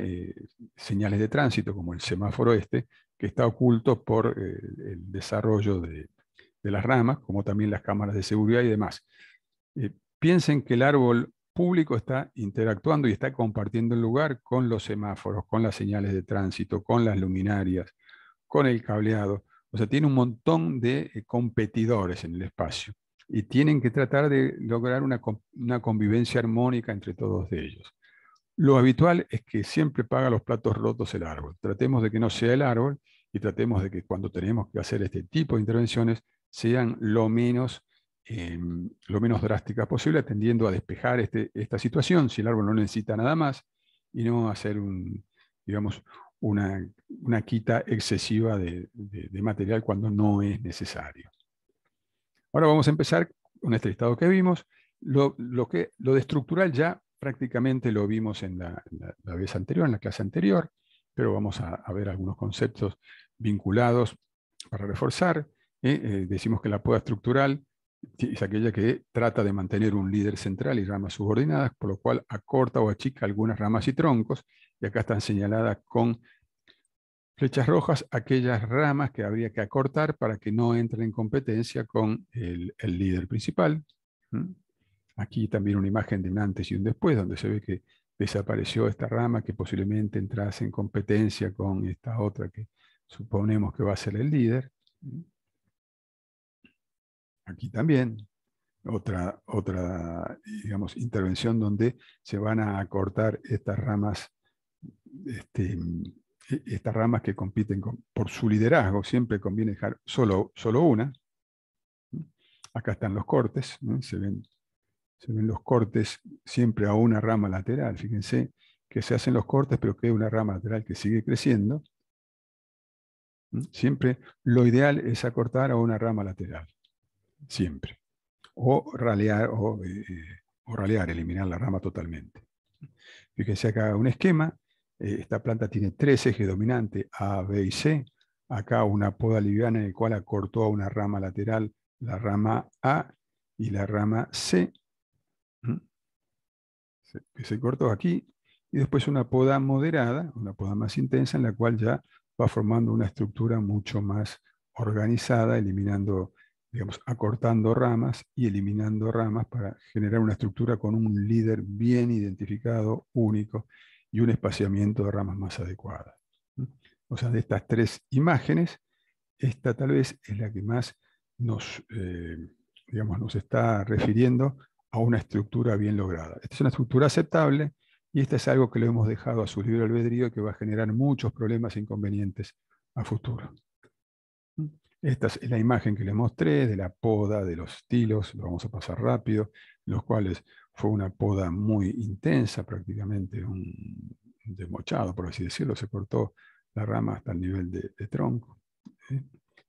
señales de tránsito, como el semáforo este, que está oculto por el desarrollo de, de, las ramas, como también las cámaras de seguridad y demás. piensen que el árbol público está interactuando y está compartiendo el lugar con los semáforos, con las señales de tránsito, con las luminarias, con el cableado. O sea, tiene un montón de eh, competidores en el espacio y tienen que tratar de lograr una, convivencia armónica entre todos ellos. Lo habitual es que siempre paga los platos rotos el árbol. Tratemos de que no sea el árbol y tratemos de que cuando tenemos que hacer este tipo de intervenciones sean lo menos Em, lo menos drástica posible, atendiendo a despejar este, esta situación, si el árbol no necesita nada más, y no hacer una, quita excesiva de, material cuando no es necesario. Ahora vamos a empezar con este listado que vimos. Lo, que, lo de estructural ya prácticamente lo vimos en la, vez anterior, en la clase anterior, pero vamos a, ver algunos conceptos vinculados para reforzar. ¿eh? Eh, decimos que la poda estructural es aquella que trata de mantener un líder central y ramas subordinadas, por lo cual acorta o achica algunas ramas y troncos, y acá están señaladas con flechas rojas aquellas ramas que habría que acortar para que no entren en competencia con el, líder principal. Aquí también una imagen de un antes y un después, donde se ve que desapareció esta rama que posiblemente entrase en competencia con esta otra que suponemos que va a ser el líder. Aquí también, otra, otra, intervención donde se van a acortar estas ramas, este, estas ramas que compiten por su liderazgo, siempre conviene dejar solo, una. Acá están los cortes, se, ven, se ven los cortes siempre a una rama lateral, fíjense que se hacen los cortes, pero que hay una rama lateral que sigue creciendo. Siempre lo ideal es acortar a una rama lateral siempre. O ralear, eh, eh, o, ralear, eliminar la rama totalmente. Fíjense acá un esquema. Eh, esta planta tiene tres ejes dominantes, A, B y C. Acá una poda liviana en la cual acortó a una rama lateral la rama A y la rama C, ¿Mm? que se cortó aquí, y después una poda moderada, una poda más intensa, en la cual ya va formando una estructura mucho más organizada, eliminando digamos, acortando ramas y eliminando ramas para generar una estructura con un líder bien identificado, único, y un espaciamiento de ramas más adecuado. O sea, de estas tres imágenes, esta tal vez es la que más nos, eh, nos está refiriendo a una estructura bien lograda. Esta es una estructura aceptable y esta es algo que le hemos dejado a su libre albedrío que va a generar muchos problemas e inconvenientes a futuro. Esta es la imagen que le mostré de la poda, de los tilos, lo vamos a pasar rápido, los cuales fue una poda muy intensa, prácticamente un desmochado, por así decirlo, se cortó la rama hasta el nivel de, tronco ¿eh?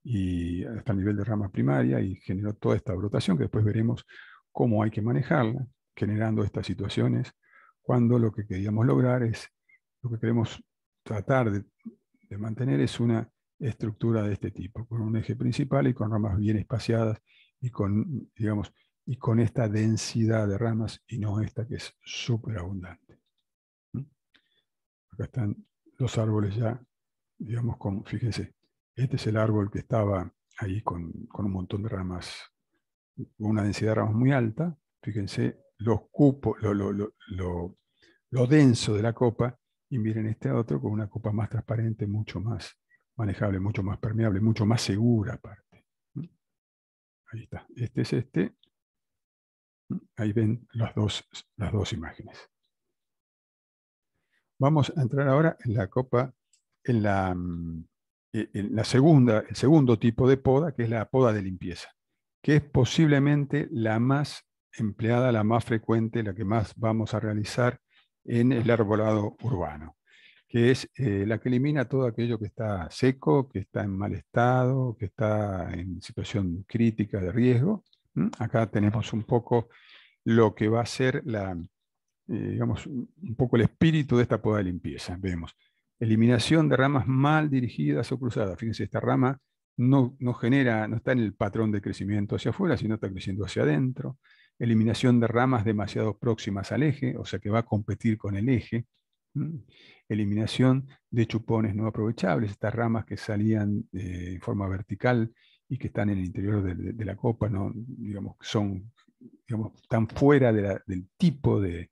y hasta el nivel de rama primaria y generó toda esta brotación que después veremos cómo hay que manejarla, generando estas situaciones, cuando lo que queríamos lograr es, lo que queremos tratar de mantener es una estructura de este tipo, con un eje principal y con ramas bien espaciadas y con, digamos, y con esta densidad de ramas y no esta que es súper abundante. Acá están los árboles ya, digamos, con, fíjense, este es el árbol que estaba ahí con, un montón de ramas, una densidad de ramas muy alta, fíjense los cupos, lo, lo denso de la copa, y miren este otro con una copa más transparente, mucho más manejable, mucho más permeable, mucho más segura aparte. Ahí está. Este es este. Ahí ven las dos, las dos imágenes. Vamos a entrar ahora en la copa, en la, mm, e, en la segunda, el segundo tipo de poda, que es la poda de limpieza, que es posiblemente la más empleada, la más frecuente, la que más vamos a realizar en el arbolado urbano que es eh, la que elimina todo aquello que está seco, que está en mal estado, que está en situación crítica de riesgo. Acá tenemos un poco lo que va a ser la, eh, digamos, un poco el espíritu de esta poda de limpieza. Vemos eliminación de ramas mal dirigidas o cruzadas. Fíjense, esta rama no, no, genera, no está en el patrón de crecimiento hacia afuera, sino está creciendo hacia adentro. Eliminación de ramas demasiado próximas al eje, o sea que va a competir con el eje eliminación de chupones no aprovechables, estas ramas que salían de eh, en forma vertical y que están en el interior de, la copa, ¿no? digamos, son, digamos, están fuera del tipo de,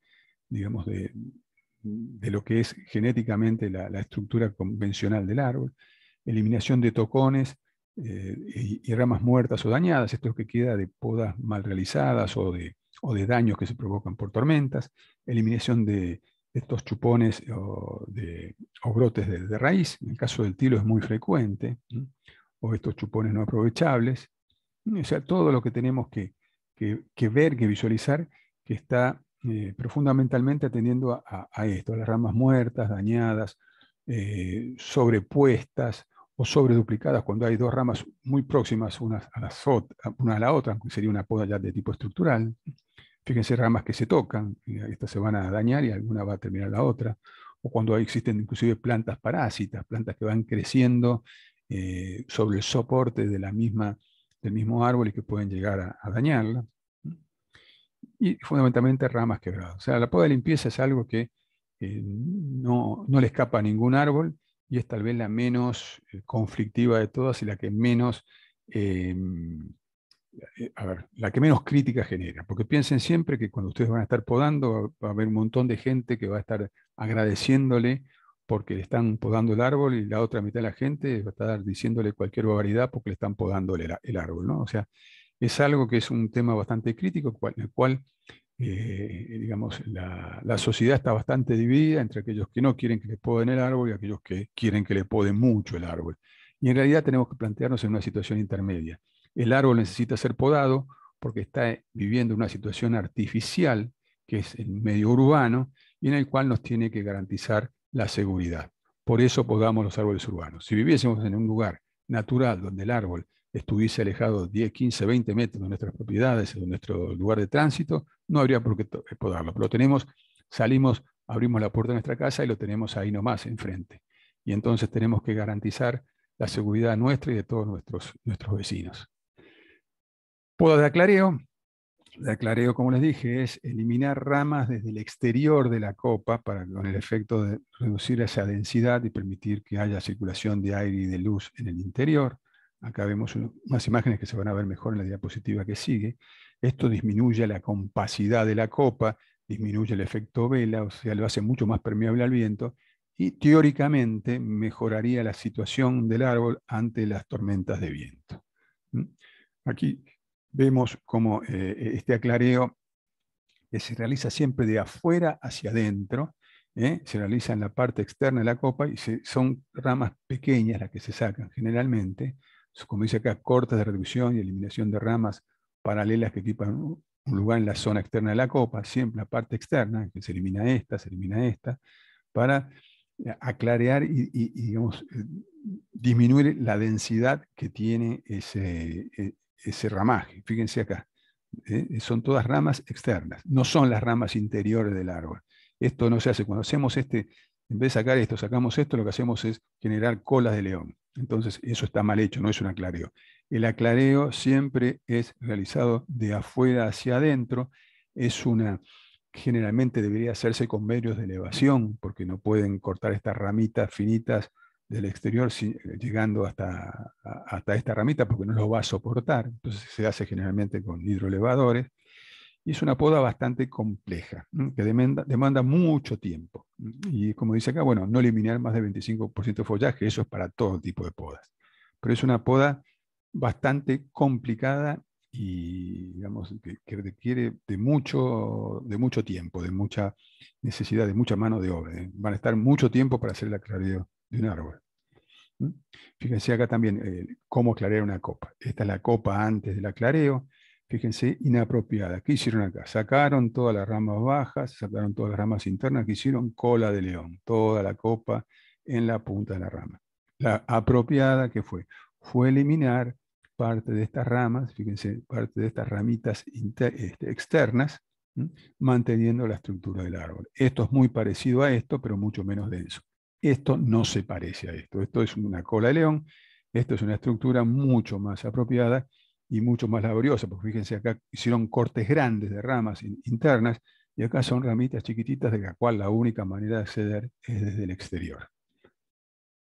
digamos, de, lo que es genéticamente la, estructura convencional del árbol, eliminación de tocones eh, y, ramas muertas o dañadas, esto es que queda de podas mal realizadas o de, o de daños que se provocan por tormentas, eliminación de estos chupones o, brotes de, raíz, en el caso del tilo es muy frecuente, o estos chupones no aprovechables, o sea, todo lo que tenemos que, ver, que visualizar, que está eh, fundamentalmente atendiendo a, esto, las ramas muertas, dañadas, eh, sobrepuestas o sobreduplicadas, cuando hay dos ramas muy próximas a, las, una a la otra, sería una poda ya de tipo estructural, Fíjense ramas que se tocan, estas se van a dañar y alguna va a terminar la otra. O cuando existen inclusive plantas parásitas, plantas que van creciendo eh, sobre el soporte de la misma, del mismo árbol y que pueden llegar a, dañarla. Y fundamentalmente ramas quebradas. O sea, la poda de limpieza es algo que eh, no, le escapa a ningún árbol y es tal vez la menos eh, conflictiva de todas y la que menos eh, a ver, la que menos crítica genera, porque piensen siempre que cuando ustedes van a estar podando va a haber un montón de gente que va a estar agradeciéndole porque le están podando el árbol y la otra mitad de la gente va a estar diciéndole cualquier barbaridad porque le están podando el, árbol, ¿no? O sea, es algo que es un tema bastante crítico, en el cual, eh, digamos, la, la, sociedad está bastante dividida entre aquellos que no quieren que le poden el árbol y aquellos que quieren que le poden mucho el árbol. Y en realidad tenemos que plantearnos en una situación intermedia. El árbol necesita ser podado porque está viviendo una situación artificial, que es el medio urbano, y en el cual nos tiene que garantizar la seguridad. Por eso podamos los árboles urbanos. Si viviésemos en un lugar natural donde el árbol estuviese alejado 10, 15, 20 metros de nuestras propiedades, de nuestro lugar de tránsito, no habría por qué eh, podarlo. Pero lo tenemos, salimos, abrimos la puerta de nuestra casa y lo tenemos ahí nomás, enfrente. Y entonces tenemos que garantizar la seguridad nuestra y de todos nuestros, nuestros vecinos. Puedo de aclareo. De aclareo, como les dije, es eliminar ramas desde el exterior de la copa para con el efecto de reducir esa densidad y permitir que haya circulación de aire y de luz en el interior. Acá vemos unas imágenes que se van a ver mejor en la diapositiva que sigue. Esto disminuye la compacidad de la copa, disminuye el efecto vela, o sea, lo hace mucho más permeable al viento y teóricamente mejoraría la situación del árbol ante las tormentas de viento. ¿Mm? Aquí vemos como eh, este aclareo que se realiza siempre de afuera hacia adentro, ¿eh? se realiza en la parte externa de la copa y son ramas pequeñas las que se sacan generalmente, como dice acá, cortas de reducción y eliminación de ramas paralelas que equipan un lugar en la zona externa de la copa, siempre la parte externa, que se elimina esta, se elimina esta, para eh, aclarear y, disminuir la densidad que tiene ese, ese ramaje. Fíjense acá. ¿eh? Son todas ramas externas, no son las ramas interiores del árbol. Esto no se hace. Cuando hacemos este, en vez de sacar esto, sacamos esto, lo que hacemos es generar colas de león. Entonces, eso está mal hecho, no es un aclareo. El aclareo siempre es realizado de afuera hacia adentro. Es una, generalmente debería hacerse con medios de elevación, porque no pueden cortar estas ramitas finitas del exterior eh, llegando hasta, hasta esta ramita porque no lo va a soportar. Entonces se hace generalmente con hidroelevadores. Y es una poda bastante compleja, que demanda, demanda mucho tiempo. Y como dice acá, bueno, no eliminar más del 25% de follaje, eso es para todo tipo de podas. Pero es una poda bastante complicada y digamos que, que, requiere de mucho, de mucho tiempo, de mucha necesidad, de mucha mano de obra. ¿eh? Van a estar mucho tiempo para hacer la claridad un árbol. ¿Mm? Fíjense acá también eh, cómo clarear una copa. Esta es la copa antes del aclareo. Fíjense, inapropiada. ¿Qué hicieron acá? Sacaron todas las ramas bajas, sacaron todas las ramas internas, que hicieron cola de león, toda la copa en la punta de la rama. La apropiada que fue, fue eliminar parte de estas ramas, fíjense, parte de estas ramitas este, externas, manteniendo la estructura del árbol. Esto es muy parecido a esto, pero mucho menos denso. Esto no se parece a esto. Esto es una cola de león, esto es una estructura mucho más apropiada y mucho más laboriosa, porque fíjense acá hicieron cortes grandes de ramas internas y acá son ramitas chiquititas de la cual la única manera de acceder es desde el exterior.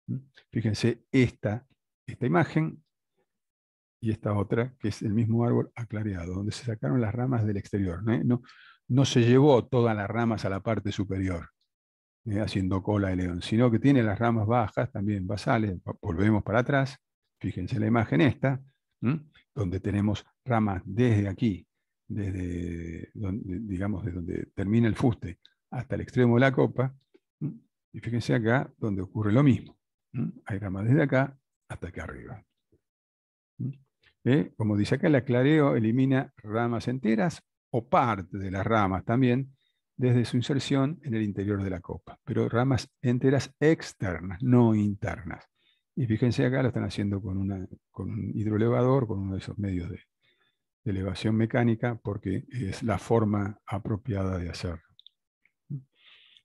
¿Mm? Fíjense esta, esta imagen y esta otra, que es el mismo árbol aclareado, donde se sacaron las ramas del exterior. no se llevó todas las ramas a la parte superior. Eh, haciendo cola de león, sino que tiene las ramas bajas también basales. Volvemos para atrás, fíjense la imagen esta, donde tenemos ramas desde aquí, desde, donde, digamos, donde termina el fuste hasta el extremo de la copa, y fíjense acá donde ocurre lo mismo. Hay ramas desde acá hasta acá arriba. Eh, como dice acá, el aclareo elimina ramas enteras o parte de las ramas también, desde su inserción en el interior de la copa, pero ramas enteras externas, no internas. Y fíjense acá, lo están haciendo con, un hidroelevador, con uno de esos medios de, elevación mecánica, porque es la forma apropiada de hacerlo.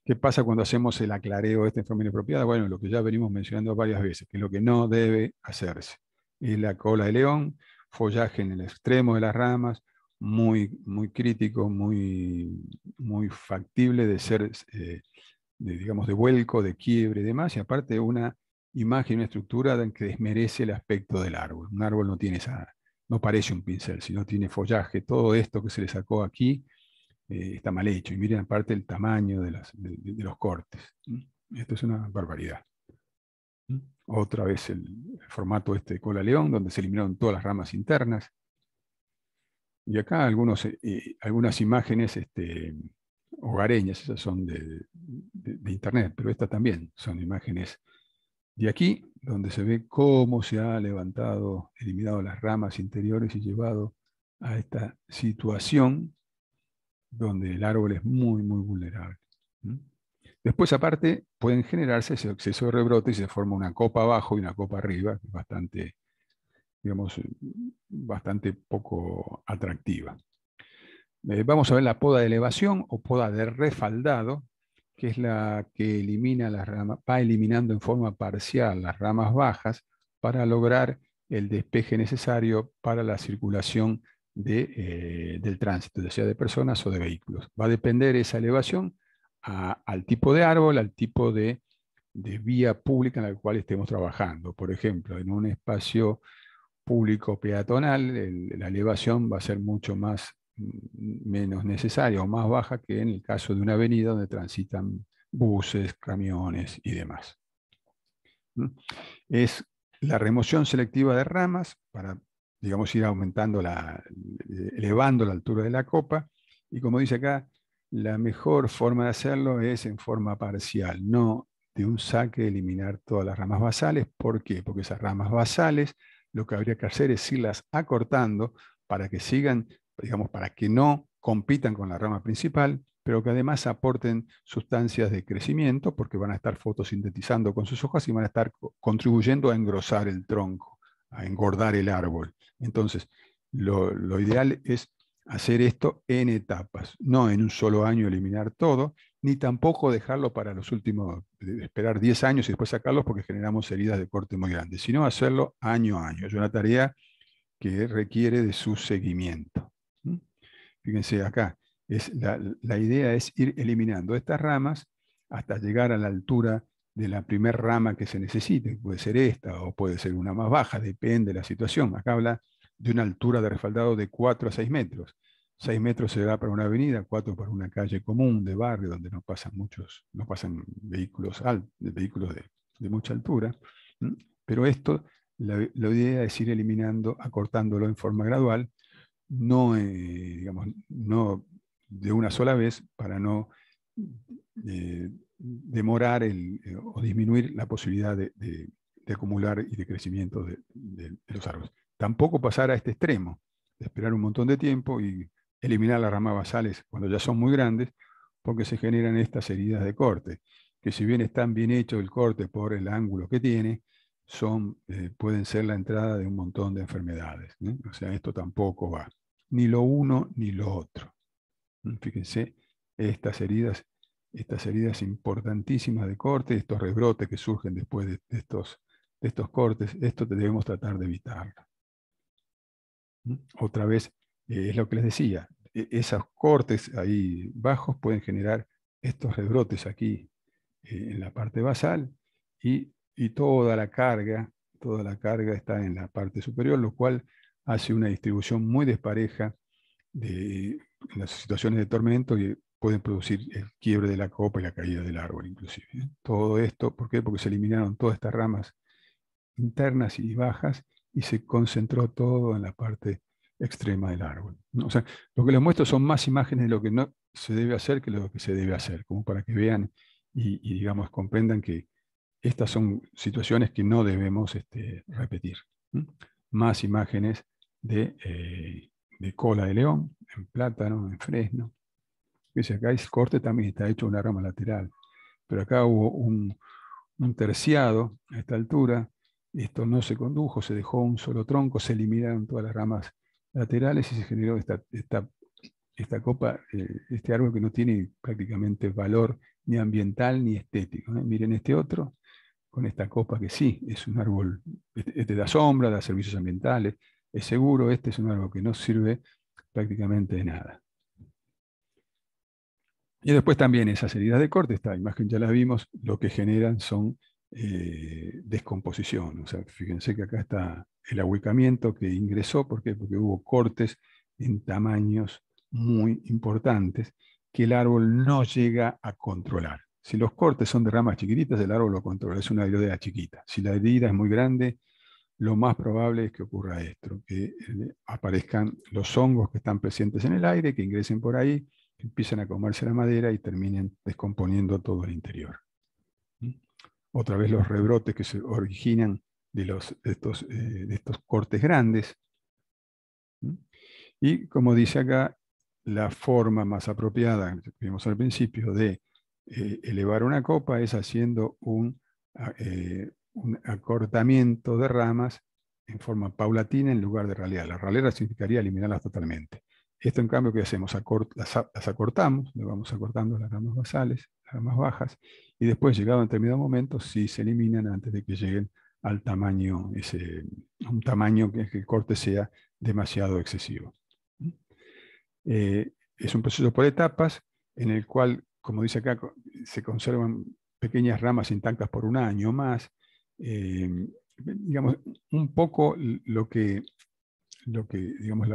¿Qué pasa cuando hacemos el aclareo de este esta forma inapropiada? Bueno, lo que ya venimos mencionando varias veces, que es lo que no debe hacerse. Es la cola de león, follaje en el extremo de las ramas, muy, muy crítico, muy, muy factible de ser, eh, digamos, de vuelco, de quiebre y demás, y aparte una imagen, una estructura que desmerece el aspecto del árbol. Un árbol no tiene esa, no parece un pincel, sino tiene follaje. Todo esto que se le sacó aquí eh, está mal hecho. Y miren aparte el tamaño de, los cortes. Esto es una barbaridad. Otra vez el, formato este de cola león, donde se eliminaron todas las ramas internas. Y acá algunos, eh, eh, algunas imágenes este, hogareñas, esas son de, internet, pero estas también son imágenes de aquí, donde se ve cómo se ha levantado, eliminado las ramas interiores y llevado a esta situación donde el árbol es muy, muy vulnerable. Después, aparte, pueden generarse ese exceso de rebrote y se forma una copa abajo y una copa arriba, que es bastante digamos, eh, bastante poco atractiva. Eh, vamos a ver la poda de elevación o poda de refaldado, que es la que elimina las ramas, va eliminando en forma parcial las ramas bajas para lograr el despeje necesario para la circulación eh, del tránsito, ya sea de personas o de vehículos. Va a depender esa elevación al tipo de árbol, al tipo de, de, vía pública en la cual estemos trabajando. Por ejemplo, en un espacio público peatonal, la elevación va a ser mucho más mm, menos necesaria o más baja que en el caso de una avenida donde transitan buses, camiones y demás. ¿Mm? Es la remoción selectiva de ramas para, digamos, ir aumentando la, elevando la altura de la copa. Y como dice acá, la mejor forma de hacerlo es en forma parcial, no de un saque eliminar todas las ramas basales. ¿Por qué? Porque esas ramas basales lo que habría que hacer es irlas acortando para que sigan, digamos, para que no compitan con la rama principal, pero que además aporten sustancias de crecimiento, porque van a estar fotosintetizando con sus hojas y van a estar contribuyendo a engrosar el tronco, a engordar el árbol. Entonces, lo, lo ideal es hacer esto en etapas, no en un solo año eliminar todo, ni tampoco dejarlo para los últimos, esperar 10 años y después sacarlos porque generamos heridas de corte muy grandes, sino hacerlo año a año. Es una tarea que requiere de su seguimiento. Fíjense acá, es la, la idea es ir eliminando estas ramas hasta llegar a la altura de la primer rama que se necesite. Puede ser esta o puede ser una más baja, depende de la situación. Acá habla de una altura de respaldado de 4 a 6 metros. Seis metros se da para una avenida, cuatro para una calle común de barrio donde no pasan muchos, no pasan vehículos, vehículos de, mucha altura. Pero esto, la, idea es ir eliminando, acortándolo en forma gradual, no, eh, digamos, no de una sola vez para no eh, demorar eh, o disminuir la posibilidad de, acumular y de crecimiento de, de los árboles. Tampoco pasar a este extremo, de esperar un montón de tiempo y eliminar las ramas basales cuando ya son muy grandes, porque se generan estas heridas de corte, que si bien están bien hecho el corte por el ángulo que tiene, son, eh, pueden ser la entrada de un montón de enfermedades. ¿eh? O sea, esto tampoco va. Ni lo uno ni lo otro. ¿eh? Fíjense, estas heridas, estas heridas importantísimas de corte, estos rebrotes que surgen después de, estos, de estos cortes, esto debemos tratar de evitarlo. Otra vez, es lo que les decía, e, esos cortes ahí bajos pueden generar estos rebrotes aquí eh, en la parte basal y, toda la carga, toda la carga está en la parte superior, lo cual hace una distribución muy despareja de las situaciones de tormento que pueden producir el quiebre de la copa y la caída del árbol inclusive. ¿eh? Todo esto, ¿por qué? Porque se eliminaron todas estas ramas internas y bajas y se concentró todo en la parte extrema del árbol. O sea, lo que les muestro son más imágenes de lo que no se debe hacer que lo que se debe hacer, como para que vean y, digamos, comprendan que estas son situaciones que no debemos este, repetir. Más imágenes eh, de, cola de león, en plátano, en fresno. acá es corte también está hecho una rama lateral, pero acá hubo un terciado a esta altura, esto no se condujo, se dejó un solo tronco, se eliminaron todas las ramas laterales y se generó esta, copa, eh, este árbol que no tiene prácticamente valor ni ambiental ni estético. ¿eh? Miren este otro, con esta copa que sí, es un árbol, de este, este da sombra, da servicios ambientales, es seguro, este es un árbol que no sirve prácticamente de nada. Y después también esas heridas de corte, esta imagen ya la vimos, lo que generan son eh, descomposición. O sea, fíjense que acá está el ahuecamiento que ingresó, ¿por qué? Porque hubo cortes en tamaños muy importantes que el árbol no llega a controlar. Si los cortes son de ramas chiquititas, el árbol lo controla, es una herida chiquita. Si la herida es muy grande, lo más probable es que ocurra esto, que eh, aparezcan los hongos que están presentes en el aire, que ingresen por ahí, empiezan a comerse la madera y terminen descomponiendo todo el interior. ¿Mm? Otra vez los rebrotes que se originan de, los, eh, estos, cortes grandes. Y como dice acá, la forma más apropiada, vimos al principio, de eh, elevar una copa es haciendo ah, eh, un, acortamiento de ramas en forma paulatina en lugar de ralear. La ralera significaría eliminarlas totalmente. Esto, en cambio, ¿qué hacemos? las, acortamos, le vamos acortando las ramas basales, las ramas bajas, y después, llegado a determinado momento, sí se eliminan antes de que lleguen al tamaño, ese, un tamaño que, el corte sea demasiado excesivo. Eh, es un proceso por etapas en el cual, como dice acá, se conservan pequeñas ramas intactas por un año más. Eh, digamos, un poco lo que, lo que digamos,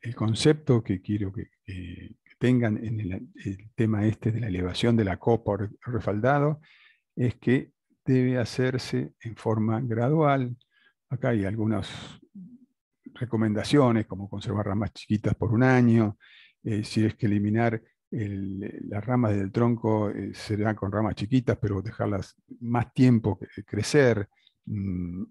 el concepto que quiero que, tengan en el, tema este de la elevación de la copa o refaldado es que debe hacerse en forma gradual. Acá hay algunas recomendaciones, como conservar ramas chiquitas por un año, eh, si es que eliminar eh, las ramas del tronco eh, se dan con ramas chiquitas, pero dejarlas más tiempo crecer. Mm,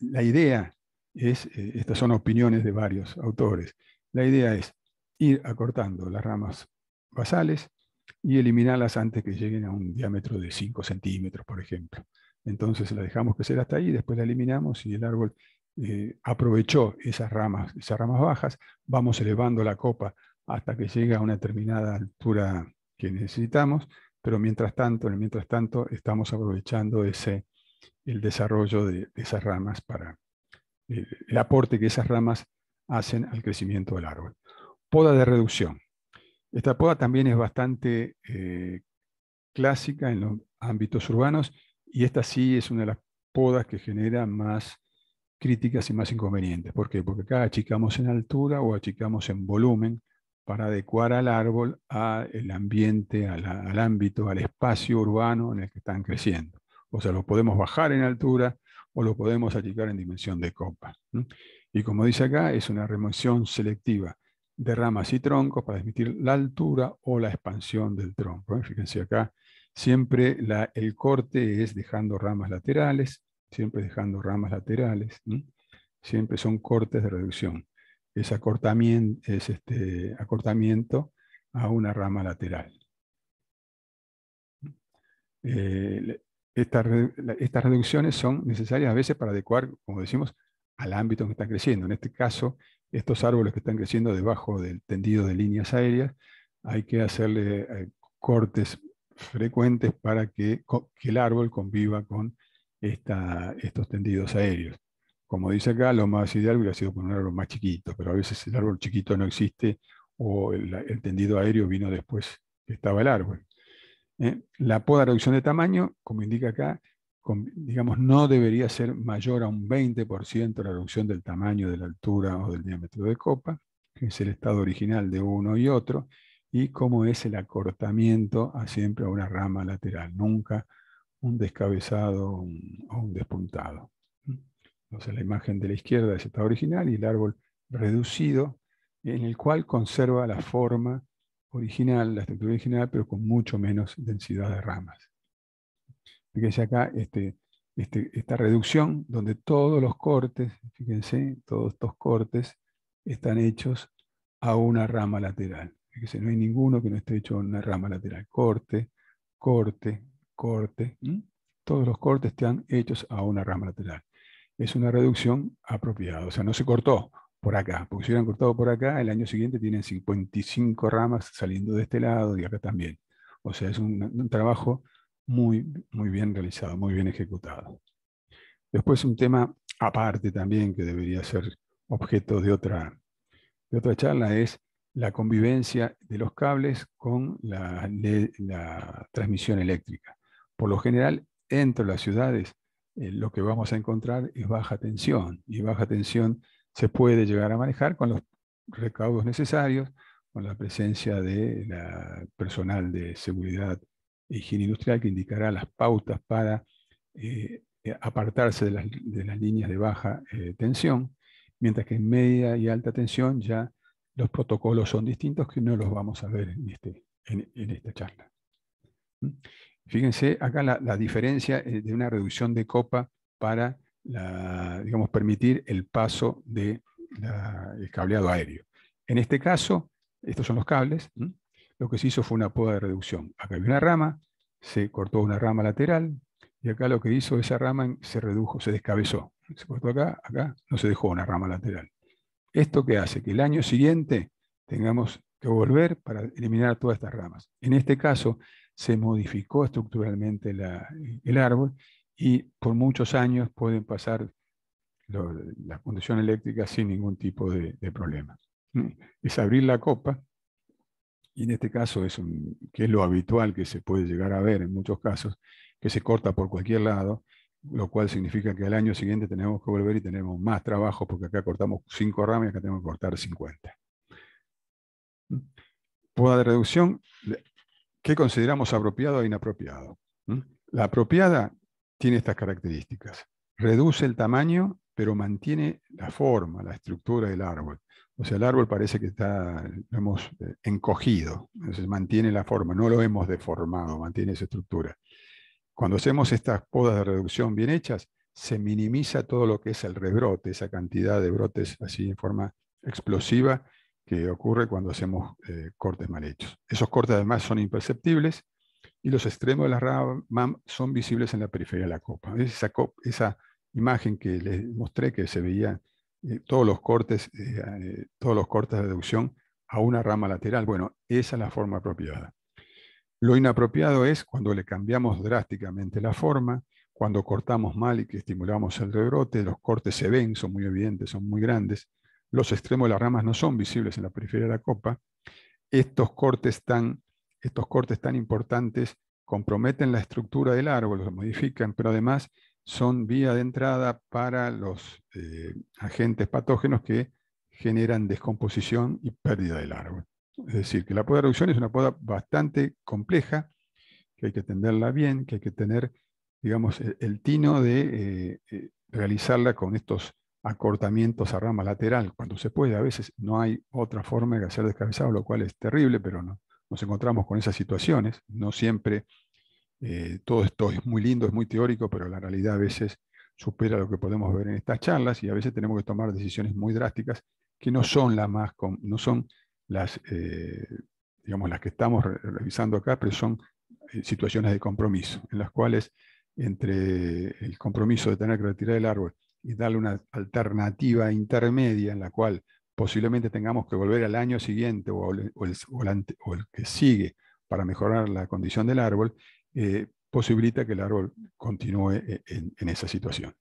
la idea es, estas son opiniones de varios autores, la idea es ir acortando las ramas basales y eliminarlas antes que lleguen a un diámetro de 5 centímetros, por ejemplo. Entonces la dejamos crecer hasta ahí, después la eliminamos y el árbol eh, aprovechó esas ramas, esas ramas bajas, vamos elevando la copa hasta que llega a una determinada altura que necesitamos, pero mientras tanto, mientras tanto estamos aprovechando ese, el desarrollo de, esas ramas para eh, el aporte que esas ramas hacen al crecimiento del árbol. Poda de reducción. Esta poda también es bastante eh, clásica en los ámbitos urbanos y esta sí es una de las podas que genera más críticas y más inconvenientes. ¿Por qué? Porque acá achicamos en altura o achicamos en volumen para adecuar al árbol al ambiente, al ámbito, al espacio urbano en el que están creciendo. O sea, lo podemos bajar en altura o lo podemos achicar en dimensión de copa. Y como dice acá, es una remoción selectiva de ramas y troncos para admitir la altura o la expansión del tronco. ¿eh? Fíjense acá, siempre el corte es dejando ramas laterales, siempre dejando ramas laterales, siempre son cortes de reducción. Es, acortamiento, este, a una rama lateral. Eh, estas reducciones son necesarias a veces para adecuar, como decimos, al ámbito que está creciendo. En este caso, estos árboles que están creciendo debajo del tendido de líneas aéreas, hay que hacerle eh, cortes frecuentes para que, el árbol conviva con estos tendidos aéreos. Como dice acá, lo más ideal hubiera sido poner un árbol más chiquito, pero a veces el árbol chiquito no existe o el, tendido aéreo vino después que estaba el árbol. ¿eh? La poda reducción de tamaño, como indica acá, digamos, no debería ser mayor a un 20% la reducción del tamaño, de la altura o del diámetro de copa, que es el estado original de uno y otro, y cómo es el acortamiento a siempre a una rama lateral, nunca un descabezado o un, un despuntado. Entonces la imagen de la izquierda es el estado original y el árbol reducido, en el cual conserva la forma original, la estructura original, pero con mucho menos densidad de ramas. Fíjense acá este, este, esta reducción donde todos los cortes, fíjense, todos estos cortes están hechos a una rama lateral. Fíjense, no hay ninguno que no esté hecho a una rama lateral. Corte, corte, corte. Todos los cortes están hechos a una rama lateral. Es una reducción apropiada, o sea, no se cortó por acá, porque si hubieran cortado por acá, el año siguiente tienen 55 ramas saliendo de este lado y acá también. O sea, es un trabajo muy, muy bien realizado, muy bien ejecutado. Después un tema aparte también que debería ser objeto de otra, de otra charla es la convivencia de los cables con la, transmisión eléctrica. Por lo general, entre las ciudades eh, lo que vamos a encontrar es baja tensión y baja tensión se puede llegar a manejar con los recaudos necesarios, con la presencia de la personal de seguridad higiene industrial que indicará las pautas para eh, eh, apartarse de las, líneas de baja eh, tensión, mientras que en media y alta tensión ya los protocolos son distintos que no los vamos a ver en, este, esta charla. ¿Mm? Fíjense acá la, diferencia de una reducción de copa para digamos, permitir el paso del cableado aéreo. En este caso, estos son los cables, lo que se hizo fue una poda de reducción. Acá había una rama, se cortó una rama lateral, y acá lo que hizo esa rama se redujo, se descabezó. Se cortó acá, acá, no se dejó una rama lateral. ¿Esto qué hace? Que el año siguiente tengamos que volver para eliminar todas estas ramas. En este caso, se modificó estructuralmente el árbol y por muchos años pueden pasar las condiciones eléctricas sin ningún tipo de, de problema. Es abrir la copa, y en este caso es un, que es lo habitual que se puede llegar a ver en muchos casos, que se corta por cualquier lado, lo cual significa que al año siguiente tenemos que volver y tenemos más trabajo porque acá cortamos cinco ramas y acá tenemos que cortar 50. Poda de reducción, ¿qué consideramos apropiado e inapropiado? La apropiada tiene estas características. Reduce el tamaño, pero mantiene la forma, la estructura del árbol. O sea, el árbol parece que está, hemos eh, encogido, entonces mantiene la forma, no lo hemos deformado, mantiene esa estructura. Cuando hacemos estas podas de reducción bien hechas, se minimiza todo lo que es el rebrote, esa cantidad de brotes así en forma explosiva que ocurre cuando hacemos eh, cortes mal hechos. Esos cortes además son imperceptibles y los extremos de la ramas son visibles en la periferia de la copa. esa, esa imagen que les mostré que se veía eh, todos los cortes, eh, eh, todos los cortes de deducción a una rama lateral. Bueno, esa es la forma apropiada. Lo inapropiado es cuando le cambiamos drásticamente la forma, cuando cortamos mal y que estimulamos el rebrote, los cortes se ven, son muy evidentes, son muy grandes, los extremos de las ramas no son visibles en la periferia de la copa, estos cortes tan, estos cortes tan importantes comprometen la estructura del árbol, los modifican, pero además son vía de entrada para los eh, agentes patógenos que generan descomposición y pérdida del árbol. Es decir, que la poda de reducción es una poda bastante compleja, que hay que atenderla bien, que hay que tener, digamos, el, tino de eh, eh, realizarla con estos acortamientos a rama lateral, cuando se puede. A veces no hay otra forma de hacer descabezado, lo cual es terrible, pero no, nos encontramos con esas situaciones. No siempre eh, todo esto es muy lindo, es muy teórico, pero la realidad a veces supera lo que podemos ver en estas charlas y a veces tenemos que tomar decisiones muy drásticas que no son las más, no son las, eh, digamos, las que estamos revisando acá, pero son eh, situaciones de compromiso, en las cuales entre el compromiso de tener que retirar el árbol y darle una alternativa intermedia en la cual posiblemente tengamos que volver al año siguiente o el que sigue para mejorar la condición del árbol, eh, posibilita que el árbol continúe eh, en, esa situación.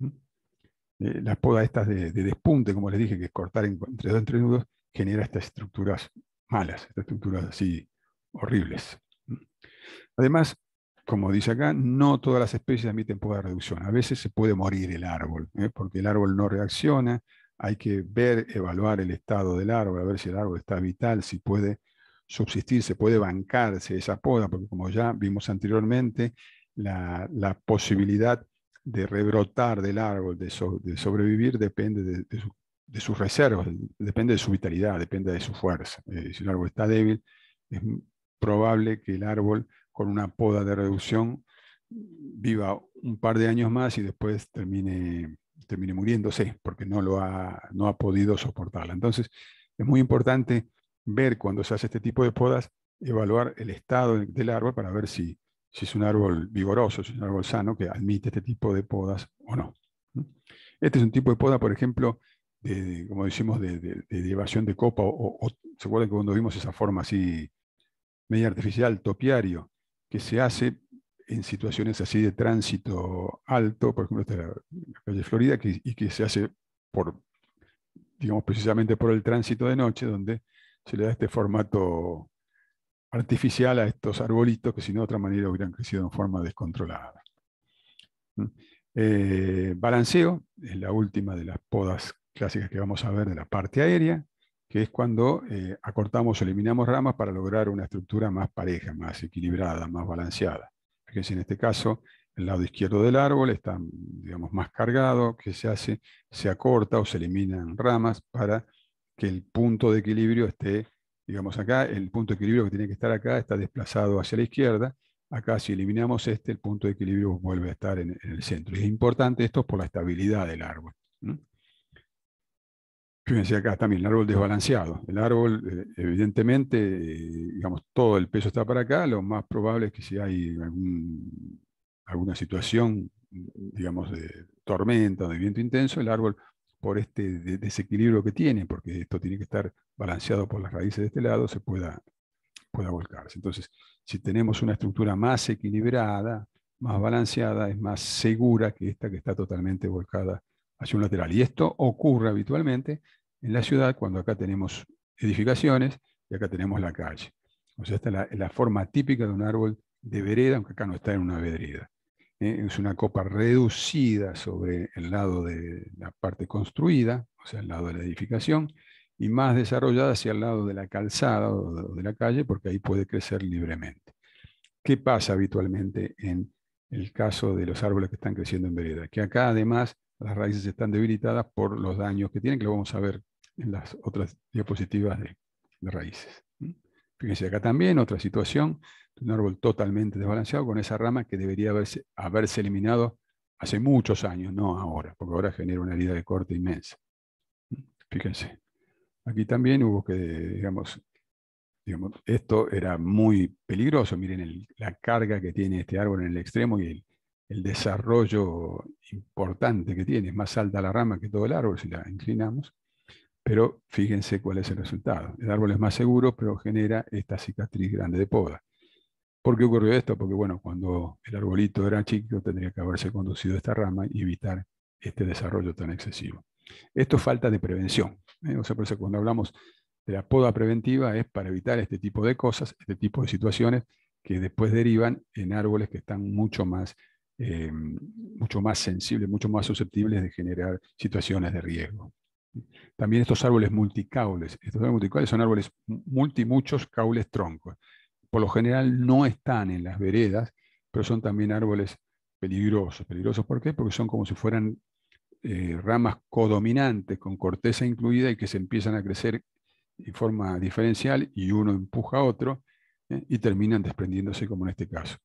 ¿Mm? Eh, las podas estas de, despunte, como les dije, que es cortar entre dos entrenudos, genera estas estructuras malas, estas estructuras así horribles. ¿Mm? Además, como dice acá, no todas las especies admiten poda de reducción. A veces se puede morir el árbol, ¿eh? porque el árbol no reacciona. Hay que ver, evaluar el estado del árbol, a ver si el árbol está vital, si puede subsistir, se puede bancarse esa poda, porque como ya vimos anteriormente, la, posibilidad de rebrotar del árbol, de, sobrevivir, depende de, sus reservas, depende de su vitalidad, depende de su fuerza. Eh, si el árbol está débil, es probable que el árbol con una poda de reducción viva un par de años más y después termine, termine muriéndose porque no, lo ha, no ha podido soportar. Entonces, es muy importante ver cuando se hace este tipo de podas, evaluar el estado del árbol para ver si, si es un árbol vigoroso, si es un árbol sano que admite este tipo de podas o no. Este es un tipo de poda, por ejemplo, de, como decimos, de, de, elevación de copa, o, se acuerdan que cuando vimos esa forma así, media artificial, topiario, que se hace en situaciones así de tránsito alto, por ejemplo, esta la, calle Florida, y que se hace por, digamos, precisamente por el tránsito de noche, donde se le da este formato artificial a estos arbolitos que si no de otra manera hubieran crecido en forma descontrolada. ¿Mm? Eh, balanceo es la última de las podas clásicas que vamos a ver de la parte aérea, que es cuando eh, acortamos o eliminamos ramas para lograr una estructura más pareja, más equilibrada, más balanceada. Fíjense en este caso, el lado izquierdo del árbol está digamos, más cargado, que se hace? Se acorta o se eliminan ramas para que el punto de equilibrio esté, digamos acá, el punto de equilibrio que tiene que estar acá está desplazado hacia la izquierda. Acá si eliminamos este, el punto de equilibrio vuelve a estar en, el centro. Y es importante esto por la estabilidad del árbol. Fíjense acá también, el árbol desbalanceado. El árbol, eh, evidentemente, eh, digamos, todo el peso está para acá. Lo más probable es que si hay alguna situación, digamos, de tormenta, o de viento intenso, el árbol por este desequilibrio que tiene, porque esto tiene que estar balanceado por las raíces de este lado, se pueda, pueda volcarse. Entonces, si tenemos una estructura más equilibrada, más balanceada, es más segura que esta que está totalmente volcada hacia un lateral. Y esto ocurre habitualmente en la ciudad cuando acá tenemos edificaciones y acá tenemos la calle. O sea, esta es la, la forma típica de un árbol de vereda, aunque acá no está en una vereda. ¿eh? es una copa reducida sobre el lado de la parte construida, o sea, el lado de la edificación, y más desarrollada hacia el lado de la calzada o de la calle, porque ahí puede crecer libremente. ¿Qué pasa habitualmente en el caso de los árboles que están creciendo en vereda? Que acá además las raíces están debilitadas por los daños que tienen, que lo vamos a ver en las otras diapositivas de, de raíces. Fíjense acá también otra situación, un árbol totalmente desbalanceado con esa rama que debería haberse, haberse eliminado hace muchos años, no ahora, porque ahora genera una herida de corte inmensa. Fíjense, aquí también hubo que, digamos, digamos esto era muy peligroso. Miren la carga que tiene este árbol en el extremo y el, el desarrollo importante que tiene. Es más alta la rama que todo el árbol si la inclinamos. Pero fíjense cuál es el resultado. El árbol es más seguro, pero genera esta cicatriz grande de poda. ¿Por qué ocurrió esto? Porque bueno, cuando el arbolito era chico tendría que haberse conducido esta rama y evitar este desarrollo tan excesivo. Esto es falta de prevención. ¿eh? por eso cuando hablamos de la poda preventiva es para evitar este tipo de cosas, este tipo de situaciones que después derivan en árboles que están mucho más, eh, mucho más sensibles, mucho más susceptibles de generar situaciones de riesgo. También estos árboles multicaules. Estos árboles multicaules son árboles multi, muchos caules troncos por lo general no están en las veredas, pero son también árboles peligrosos. ¿Peligrosos por qué? Porque son como si fueran eh, ramas codominantes con corteza incluida y que se empiezan a crecer en forma diferencial y uno empuja a otro ¿eh? y terminan desprendiéndose como en este caso.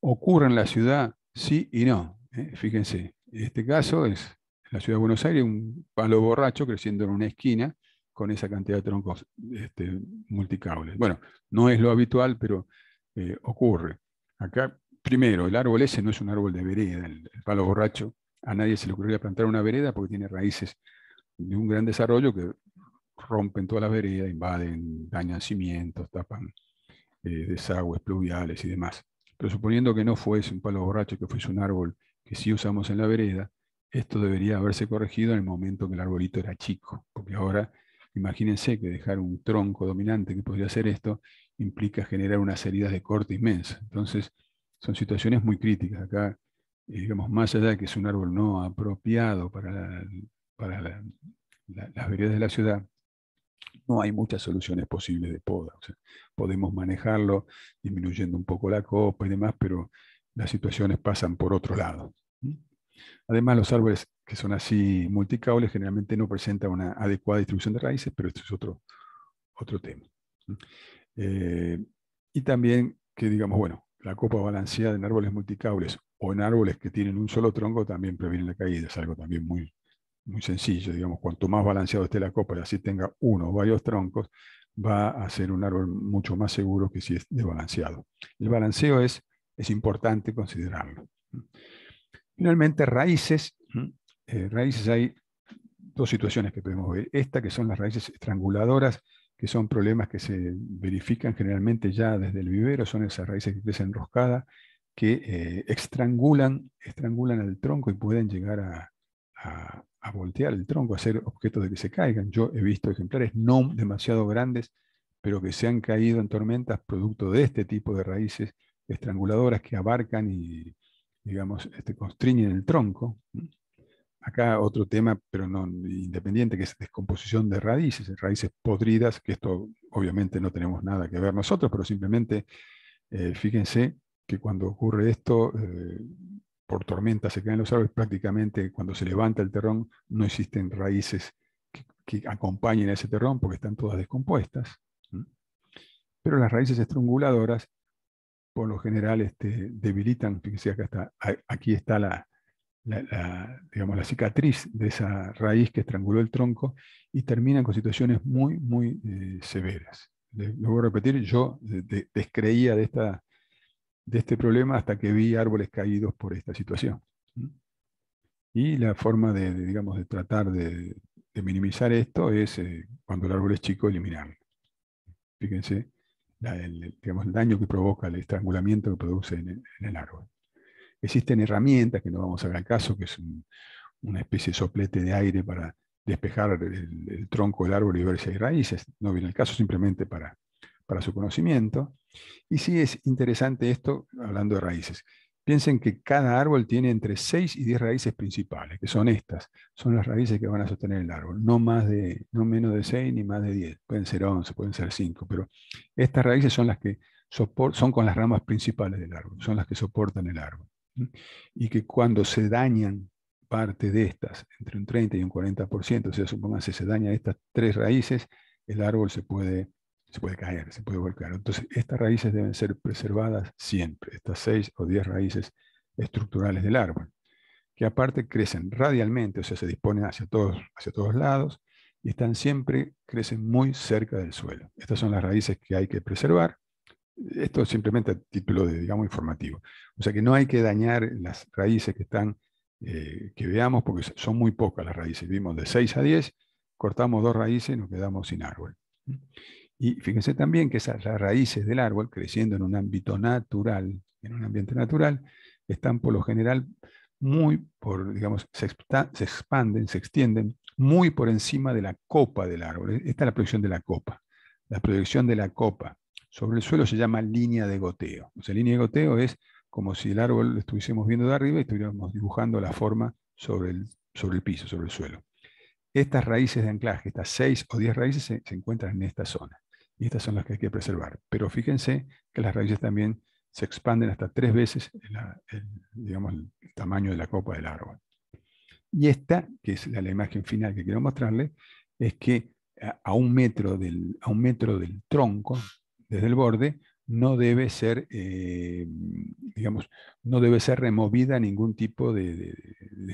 Ocurre en la ciudad, sí y no. ¿eh? Fíjense, Fíjense, este caso es la ciudad de Buenos Aires, un palo borracho creciendo en una esquina, con esa cantidad de troncos este, multicables. Bueno, no es lo habitual, pero eh, ocurre. Acá, primero, el árbol ese no es un árbol de vereda, el, palo borracho. A nadie se le ocurriría plantar una vereda porque tiene raíces de un gran desarrollo que rompen toda la vereda, invaden, dañan cimientos, tapan eh, desagües pluviales y demás. Pero suponiendo que no fuese un palo borracho, que fuese un árbol que sí usamos en la vereda, esto debería haberse corregido en el momento que el arbolito era chico, porque ahora Imagínense que dejar un tronco dominante que podría hacer esto implica generar unas heridas de corte inmensa. Entonces, son situaciones muy críticas. Acá, eh, digamos, más allá de que es un árbol no apropiado para, para las veredas de la ciudad, no hay muchas soluciones posibles de poda. podemos manejarlo disminuyendo un poco la copa y demás, pero las situaciones pasan por otro lado. Además, los árboles que son así multicables, generalmente no presenta una adecuada distribución de raíces, pero esto es otro, otro tema. Eh, y también que digamos, bueno, la copa balanceada en árboles multicables o en árboles que tienen un solo tronco también previene la caída, es algo también muy, muy sencillo, digamos, cuanto más balanceado esté la copa y así tenga uno o varios troncos, va a ser un árbol mucho más seguro que si es desbalanceado. El balanceo es, es importante considerarlo. Finalmente, raíces eh, raíces hay dos situaciones que podemos ver. Esta, que son las raíces estranguladoras, que son problemas que se verifican generalmente ya desde el vivero, son esas raíces que crecen enroscadas, que eh, estrangulan, estrangulan el tronco y pueden llegar a, voltear el tronco, a ser objeto de que se caigan. Yo he visto ejemplares no demasiado grandes, pero que se han caído en tormentas producto de este tipo de raíces estranguladoras que abarcan y, digamos, este, constriñen el tronco. Acá otro tema, pero no independiente, que es descomposición de raíces, raíces podridas, que esto obviamente no tenemos nada que ver nosotros, pero simplemente eh, fíjense que cuando ocurre esto, eh, por tormentas se caen los árboles, prácticamente cuando se levanta el terrón no existen raíces que, acompañen a ese terrón porque están todas descompuestas. Pero las raíces estranguladoras por lo general este, debilitan, fíjense acá está, aquí está la, la, digamos, la cicatriz de esa raíz que estranguló el tronco y termina con situaciones muy, muy eh, severas. Les, lo voy a repetir, yo descreía de, esta, de este problema hasta que vi árboles caídos por esta situación. Y la forma de, digamos, de tratar de, minimizar esto es, eh, cuando el árbol es chico, eliminarlo. Fíjense el, daño que provoca el estrangulamiento que produce en el árbol. Existen herramientas, que no vamos a ver al caso, que es una especie de soplete de aire para despejar el, tronco del árbol y ver si hay raíces. No viene el caso simplemente para, para su conocimiento. Y sí es interesante esto, hablando de raíces. Piensen que cada árbol tiene entre 6 y 10 raíces principales, que son estas. Son las raíces que van a sostener el árbol. No, más de, no menos de 6 ni más de 10. Pueden ser 11, pueden ser 5, pero estas raíces son las que soportan, son con las ramas principales del árbol, son las que soportan el árbol y que cuando se dañan parte de estas, entre un 30 y un 40%, o sea, si se dañan estas tres raíces, el árbol se puede, se puede caer, se puede volcar. Entonces, estas raíces deben ser preservadas siempre, estas seis o diez raíces estructurales del árbol, que aparte crecen radialmente, o sea, se disponen hacia todos, hacia todos lados, y están siempre, crecen muy cerca del suelo. Estas son las raíces que hay que preservar esto es simplemente a título de, digamos, informativo. O sea que no hay que dañar las raíces que están, eh, que veamos, porque son muy pocas las raíces. Vimos de 6 a 10, cortamos dos raíces y nos quedamos sin árbol. Y fíjense también que esas las raíces del árbol, creciendo en un ámbito natural, en un ambiente natural, están por lo general muy por, digamos, se, se expanden, se extienden muy por encima de la copa del árbol. E-, esta es la proyección de la copa. La proyección de la copa sobre el suelo se llama línea de goteo. O línea de goteo es como si el árbol lo estuviésemos viendo de arriba y estuviéramos dibujando la forma sobre el, sobre el piso, sobre el suelo. Estas raíces de anclaje, estas seis o diez raíces se, encuentran en esta zona. Y estas son las que hay que preservar. Pero fíjense que las raíces también se expanden hasta tres veces el, digamos, el tamaño de la copa del árbol. Y esta, que es la, imagen final que quiero mostrarle, es que un del, a un metro del tronco desde el borde, no debe ser, eh, digamos, no debe ser removida ningún tipo de,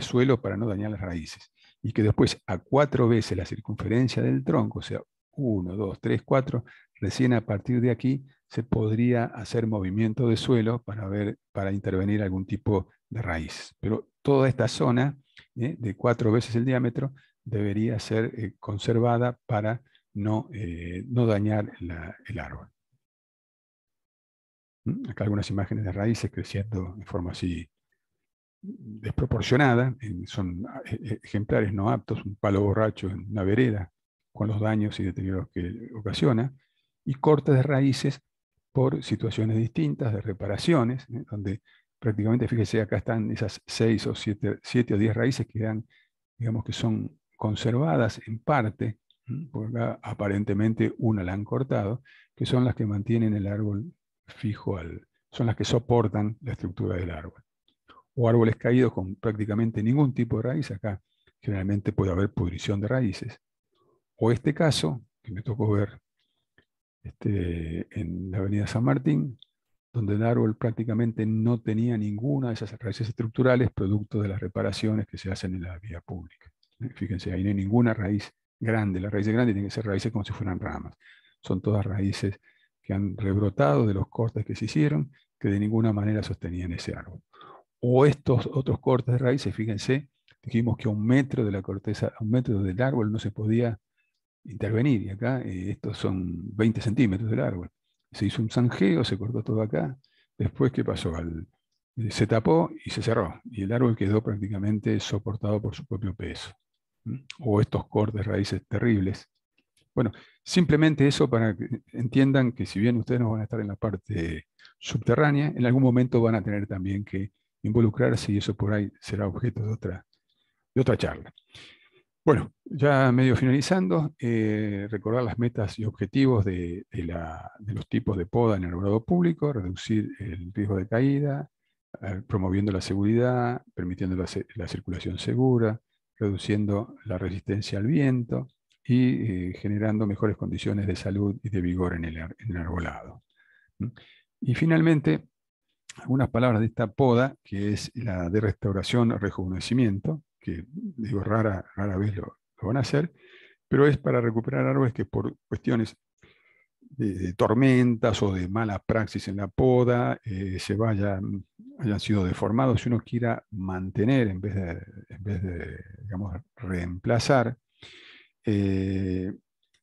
suelo para no dañar las raíces. Y que después a cuatro veces la circunferencia del tronco, o sea, uno, dos, tres, cuatro, recién a partir de aquí se podría hacer movimiento de suelo para, ver, para intervenir algún tipo de raíz. Pero toda esta zona eh, de cuatro veces el diámetro debería ser eh, conservada para no, no dañar el árbol. Mm, acá algunas imágenes de raíces creciendo de forma así desproporcionada, son ah, e, e, ejemplares no aptos, un palo borracho en una vereda, con los daños y deterioros que ocasiona, y cortes de raíces por situaciones distintas, de reparaciones, ¿eh? donde prácticamente, fíjese, acá están esas seis o siete, siete o diez raíces que dan, digamos que son conservadas en parte, porque acá aparentemente una la han cortado, que son las que mantienen el árbol fijo al, son las que soportan la estructura del árbol. O árboles caídos con prácticamente ningún tipo de raíz, acá generalmente puede haber pudrición de raíces. O este caso, que me tocó ver este, en la avenida San Martín, donde el árbol prácticamente no tenía ninguna de esas raíces estructurales producto de las reparaciones que se hacen en la vía pública. Eh, fíjense, ahí no hay ninguna raíz grande. Las raíces grandes tienen que ser raíces como si fueran ramas. Son todas raíces que han rebrotado de los cortes que se hicieron, que de ninguna manera sostenían ese árbol. O estos otros cortes de raíces, fíjense, dijimos que a un metro de la corteza, a un metro del árbol no se podía intervenir, y acá eh, estos son 20 centímetros del árbol. Se hizo un zanjeo, se cortó todo acá, después, ¿qué pasó? Eh, se tapó y se cerró, y el árbol quedó prácticamente soportado por su propio peso. O estos cortes de raíces terribles bueno, simplemente eso para que entiendan que si bien ustedes no van a estar en la parte subterránea, en algún momento van a tener también que involucrarse y eso por ahí será objeto de otra, otra charla. Bueno, ya medio finalizando, eh, recordar las metas y objetivos de, los tipos de poda en el arbolado público, reducir el riesgo de caída, eh, promoviendo la seguridad, permitiendo la, circulación segura, reduciendo la resistencia al viento, y eh, generando mejores condiciones de salud y de vigor en el, en el arbolado. Y finalmente, algunas palabras de esta poda, que es la de restauración, rejuvenecimiento, que digo rara, rara vez lo, van a hacer, pero es para recuperar árboles que por cuestiones de, tormentas o de mala praxis en la poda eh, se vayan, hayan sido deformados. Si uno quiera mantener en vez de, en vez de digamos, reemplazar, eh,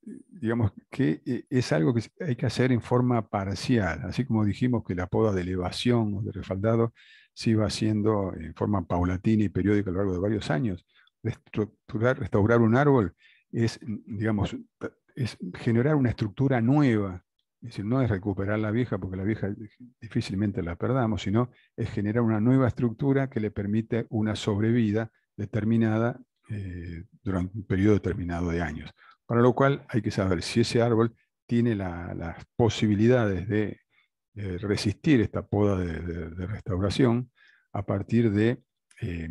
digamos que eh, es algo que hay que hacer en forma parcial, así como dijimos que la poda de elevación o de refaldado se iba haciendo en forma paulatina y periódica a lo largo de varios años. restaurar un árbol es, digamos, es generar una estructura nueva, es decir, no es recuperar la vieja, porque la vieja difícilmente la perdamos, sino es generar una nueva estructura que le permite una sobrevida determinada eh, durante un periodo determinado de años. Para lo cual hay que saber si ese árbol tiene las posibilidades de, eh, resistir esta poda de, restauración a partir de, eh,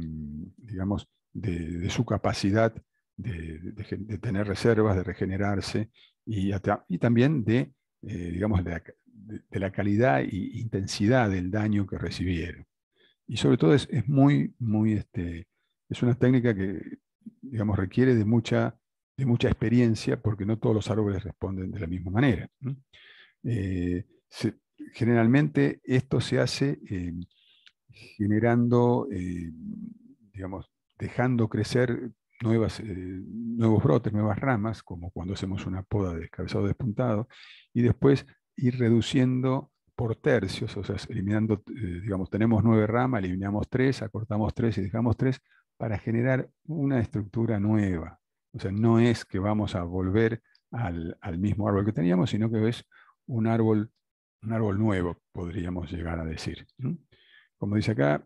digamos, de, su capacidad de, tener reservas, de regenerarse y, y también de, digamos, de, la calidad e intensidad del daño que recibieron. Y sobre todo es, es muy, muy este, es una técnica que, digamos, requiere de mucha, de mucha experiencia porque no todos los árboles responden de la misma manera. Eh, generalmente esto se hace eh, generando, eh, digamos, dejando crecer nuevas, nuevos brotes, nuevas ramas, como cuando hacemos una poda de descabezado despuntado, y después ir reduciendo por tercios, o sea, eliminando, digamos, tenemos nueve ramas, eliminamos tres, acortamos tres y dejamos tres, para generar una estructura nueva. O sea, no es que vamos a volver al, mismo árbol que teníamos, sino que es un árbol, un árbol nuevo, podríamos llegar a decir. Como dice acá,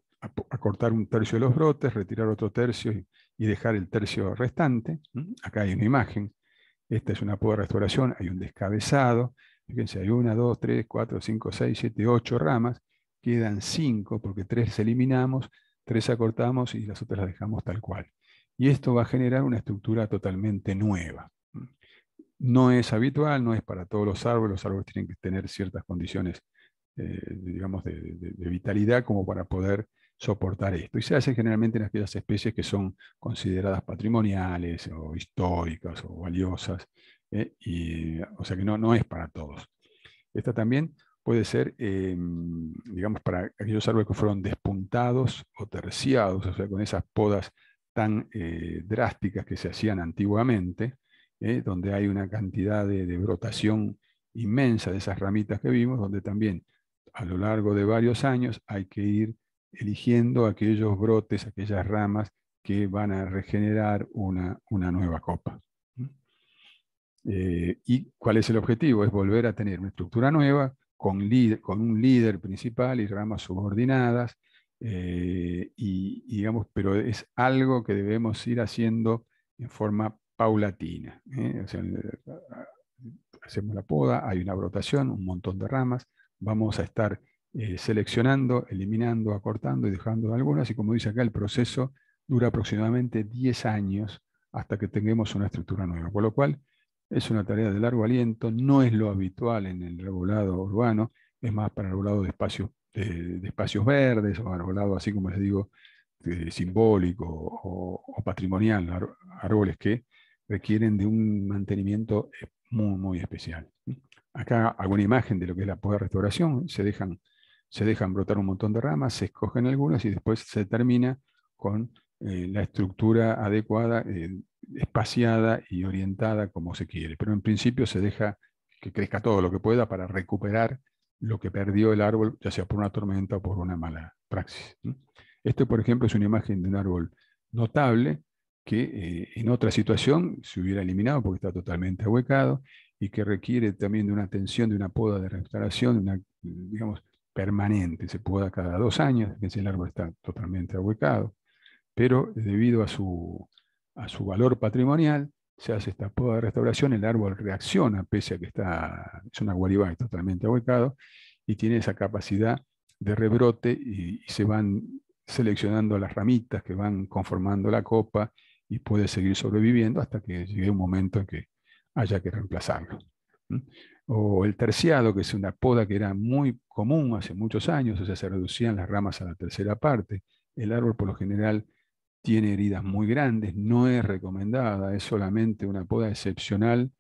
acortar un tercio de los brotes, retirar otro tercio y, dejar el tercio restante. Acá hay una imagen. Esta es una poda restauración, hay un descabezado. Fíjense, hay una, dos, tres, cuatro, cinco, seis, siete, ocho ramas. Quedan cinco porque tres eliminamos tres acortamos y las otras las dejamos tal cual. Y esto va a generar una estructura totalmente nueva. No es habitual, no es para todos los árboles, los árboles tienen que tener ciertas condiciones, eh, digamos, de, vitalidad como para poder soportar esto. Y se hace generalmente en aquellas especies que son consideradas patrimoniales o históricas o valiosas, eh, y, o sea que no, no es para todos. Esta también puede ser, em, digamos, para aquellos árboles que fueron despuntados o terciados, o sea, con esas podas tan eh, drásticas que se hacían antiguamente, eh, donde hay una cantidad de, brotación inmensa de esas ramitas que vimos, donde también a lo largo de varios años hay que ir eligiendo aquellos brotes, aquellas ramas que van a regenerar una, una nueva copa. Eh, ¿Y cuál es el objetivo? Es volver a tener una estructura nueva con, un líder principal y ramas subordinadas, eh, y, digamos, pero es algo que debemos ir haciendo en forma paulatina. ¿eh? Eh, hacemos la poda, hay una brotación, un montón de ramas, vamos a estar seleccionando, eliminando, acortando y dejando algunas, y como dice acá, el proceso dura aproximadamente 10 años hasta que tengamos una estructura nueva, con lo cual es una tarea de largo aliento, no es lo habitual en el regulado urbano, es más para el regulado de espacios, de, espacios verdes o arbolado, así como les digo, eh, simbólico o, patrimonial, árboles que requieren de un mantenimiento eh, muy, especial. Acá alguna imagen de lo que es la poda restauración, se dejan, se dejan brotar un montón de ramas, se escogen algunas y después se termina con eh, la estructura adecuada, eh, espaciada y orientada como se quiere. Pero en principio se deja que crezca todo lo que pueda para recuperar lo que perdió el árbol, ya sea por una tormenta o por una mala praxis. Este, por ejemplo, es una imagen de un árbol notable que eh, en otra situación se hubiera eliminado porque está totalmente ahuecado y que requiere también de una atención, de una poda de restauración, una, digamos, permanente. Se poda cada dos años, si el árbol está totalmente ahuecado pero debido a su, valor patrimonial, se hace esta poda de restauración, el árbol reacciona, pese a que está, es una guaribay totalmente ahuecado, y tiene esa capacidad de rebrote y, se van seleccionando las ramitas que van conformando la copa y puede seguir sobreviviendo hasta que llegue un momento en que haya que reemplazarlo. O el terciado, que es una poda que era muy común hace muchos años, o sea, se reducían las ramas a la tercera parte. El árbol por lo general tiene heridas muy grandes, no es recomendada, es solamente una poda excepcional.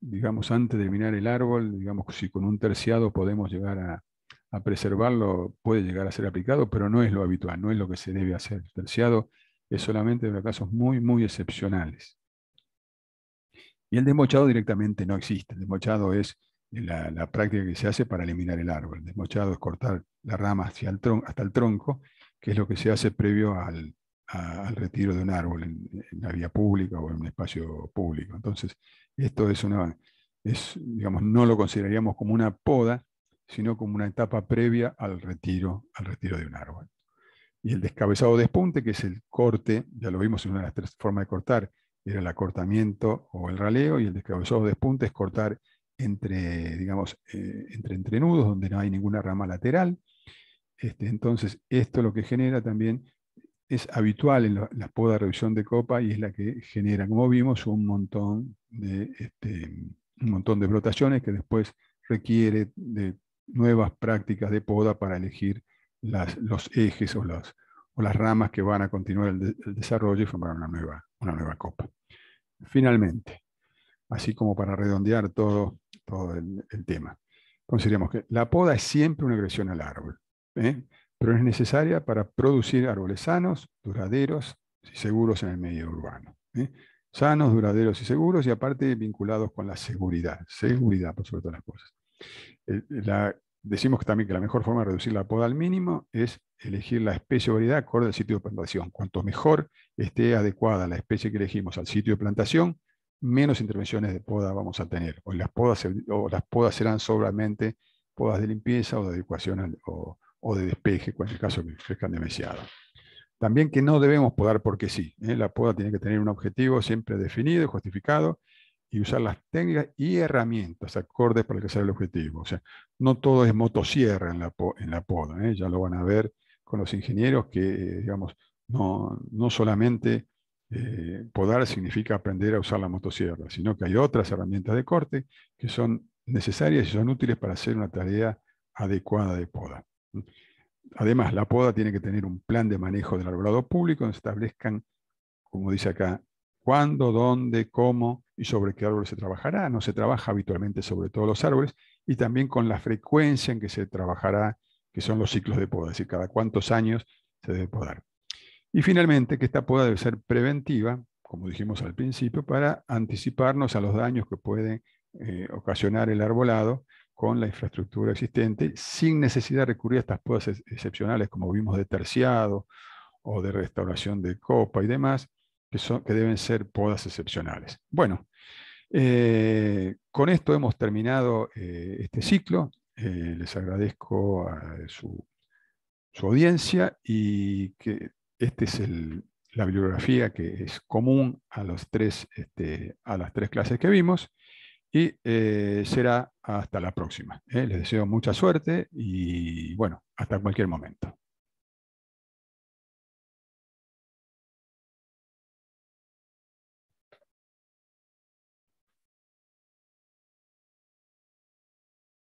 Digamos, antes de eliminar el árbol, digamos, si con un terciado podemos llegar a, preservarlo, puede llegar a ser aplicado, pero no es lo habitual, no es lo que se debe hacer. El terciado es solamente para casos muy, muy excepcionales. Y el desmochado directamente no existe. El desmochado es la, práctica que se hace para eliminar el árbol. El desmochado es cortar la rama hacia el hasta el tronco, que es lo que se hace previo al, al retiro de un árbol en, la vía pública o en un espacio público. Entonces, esto es una, es, digamos, no lo consideraríamos como una poda, sino como una etapa previa al retiro, al retiro de un árbol. Y el descabezado despunte, que es el corte, ya lo vimos en una de las tres formas de cortar, era el acortamiento o el raleo, y el descabezado despunte es cortar entre, digamos, eh, entre entrenudos, donde no hay ninguna rama lateral. Este, entonces, esto lo que genera también es habitual en la poda revisión de copa y es la que genera, como vimos, un montón de, este, un montón de brotaciones que después requiere de nuevas prácticas de poda para elegir los ejes o las, ramas que van a continuar el, desarrollo y formar una nueva, una nueva copa. Finalmente, así como para redondear todo, todo el, tema, consideramos que la poda es siempre una agresión al árbol. ¿eh? pero es necesaria para producir árboles sanos, duraderos y seguros en el medio urbano. Sanos, duraderos y seguros, y aparte vinculados con la seguridad. Seguridad, por sobre todas las cosas. la, decimos también que la mejor forma de reducir la poda al mínimo es elegir la especie o variedad acorde al sitio de plantación. Cuanto mejor esté adecuada la especie que elegimos al sitio de plantación, menos intervenciones de poda vamos a tener. O las podas, o las podas serán solamente podas de limpieza o de adecuación al, o, o de despeje, en el caso que crezcan demasiado. También que no debemos podar porque sí. ¿eh? La poda tiene que tener un objetivo siempre definido, y justificado, y usar las técnicas y herramientas acordes para alcanzar el objetivo. O sea, no todo es motosierra en la, en la poda. ¿eh? Ya lo van a ver con los ingenieros que, eh, digamos, no, solamente podar significa aprender a usar la motosierra, sino que hay otras herramientas de corte que son necesarias y son útiles para hacer una tarea adecuada de poda. Además, la poda tiene que tener un plan de manejo del arbolado público donde se establezcan, como dice acá, cuándo, dónde, cómo y sobre qué árboles se trabajará. No se trabaja habitualmente sobre todos los árboles y también con la frecuencia en que se trabajará, que son los ciclos de poda, es decir, cada cuántos años se debe podar. Y finalmente, que esta poda debe ser preventiva, como dijimos al principio, para anticiparnos a los daños que puede eh, ocasionar el arbolado con la infraestructura existente sin necesidad de recurrir a estas podas excepcionales como vimos de terciado o de restauración de copa y demás, que, son, que deben ser podas excepcionales. Bueno, eh, con esto hemos terminado eh, este ciclo. Eh, les agradezco a su, audiencia y que esta es la bibliografía que es común a, los tres, este, a las tres clases que vimos y será hasta la próxima. ¿eh? Les deseo mucha suerte y bueno, hasta cualquier momento.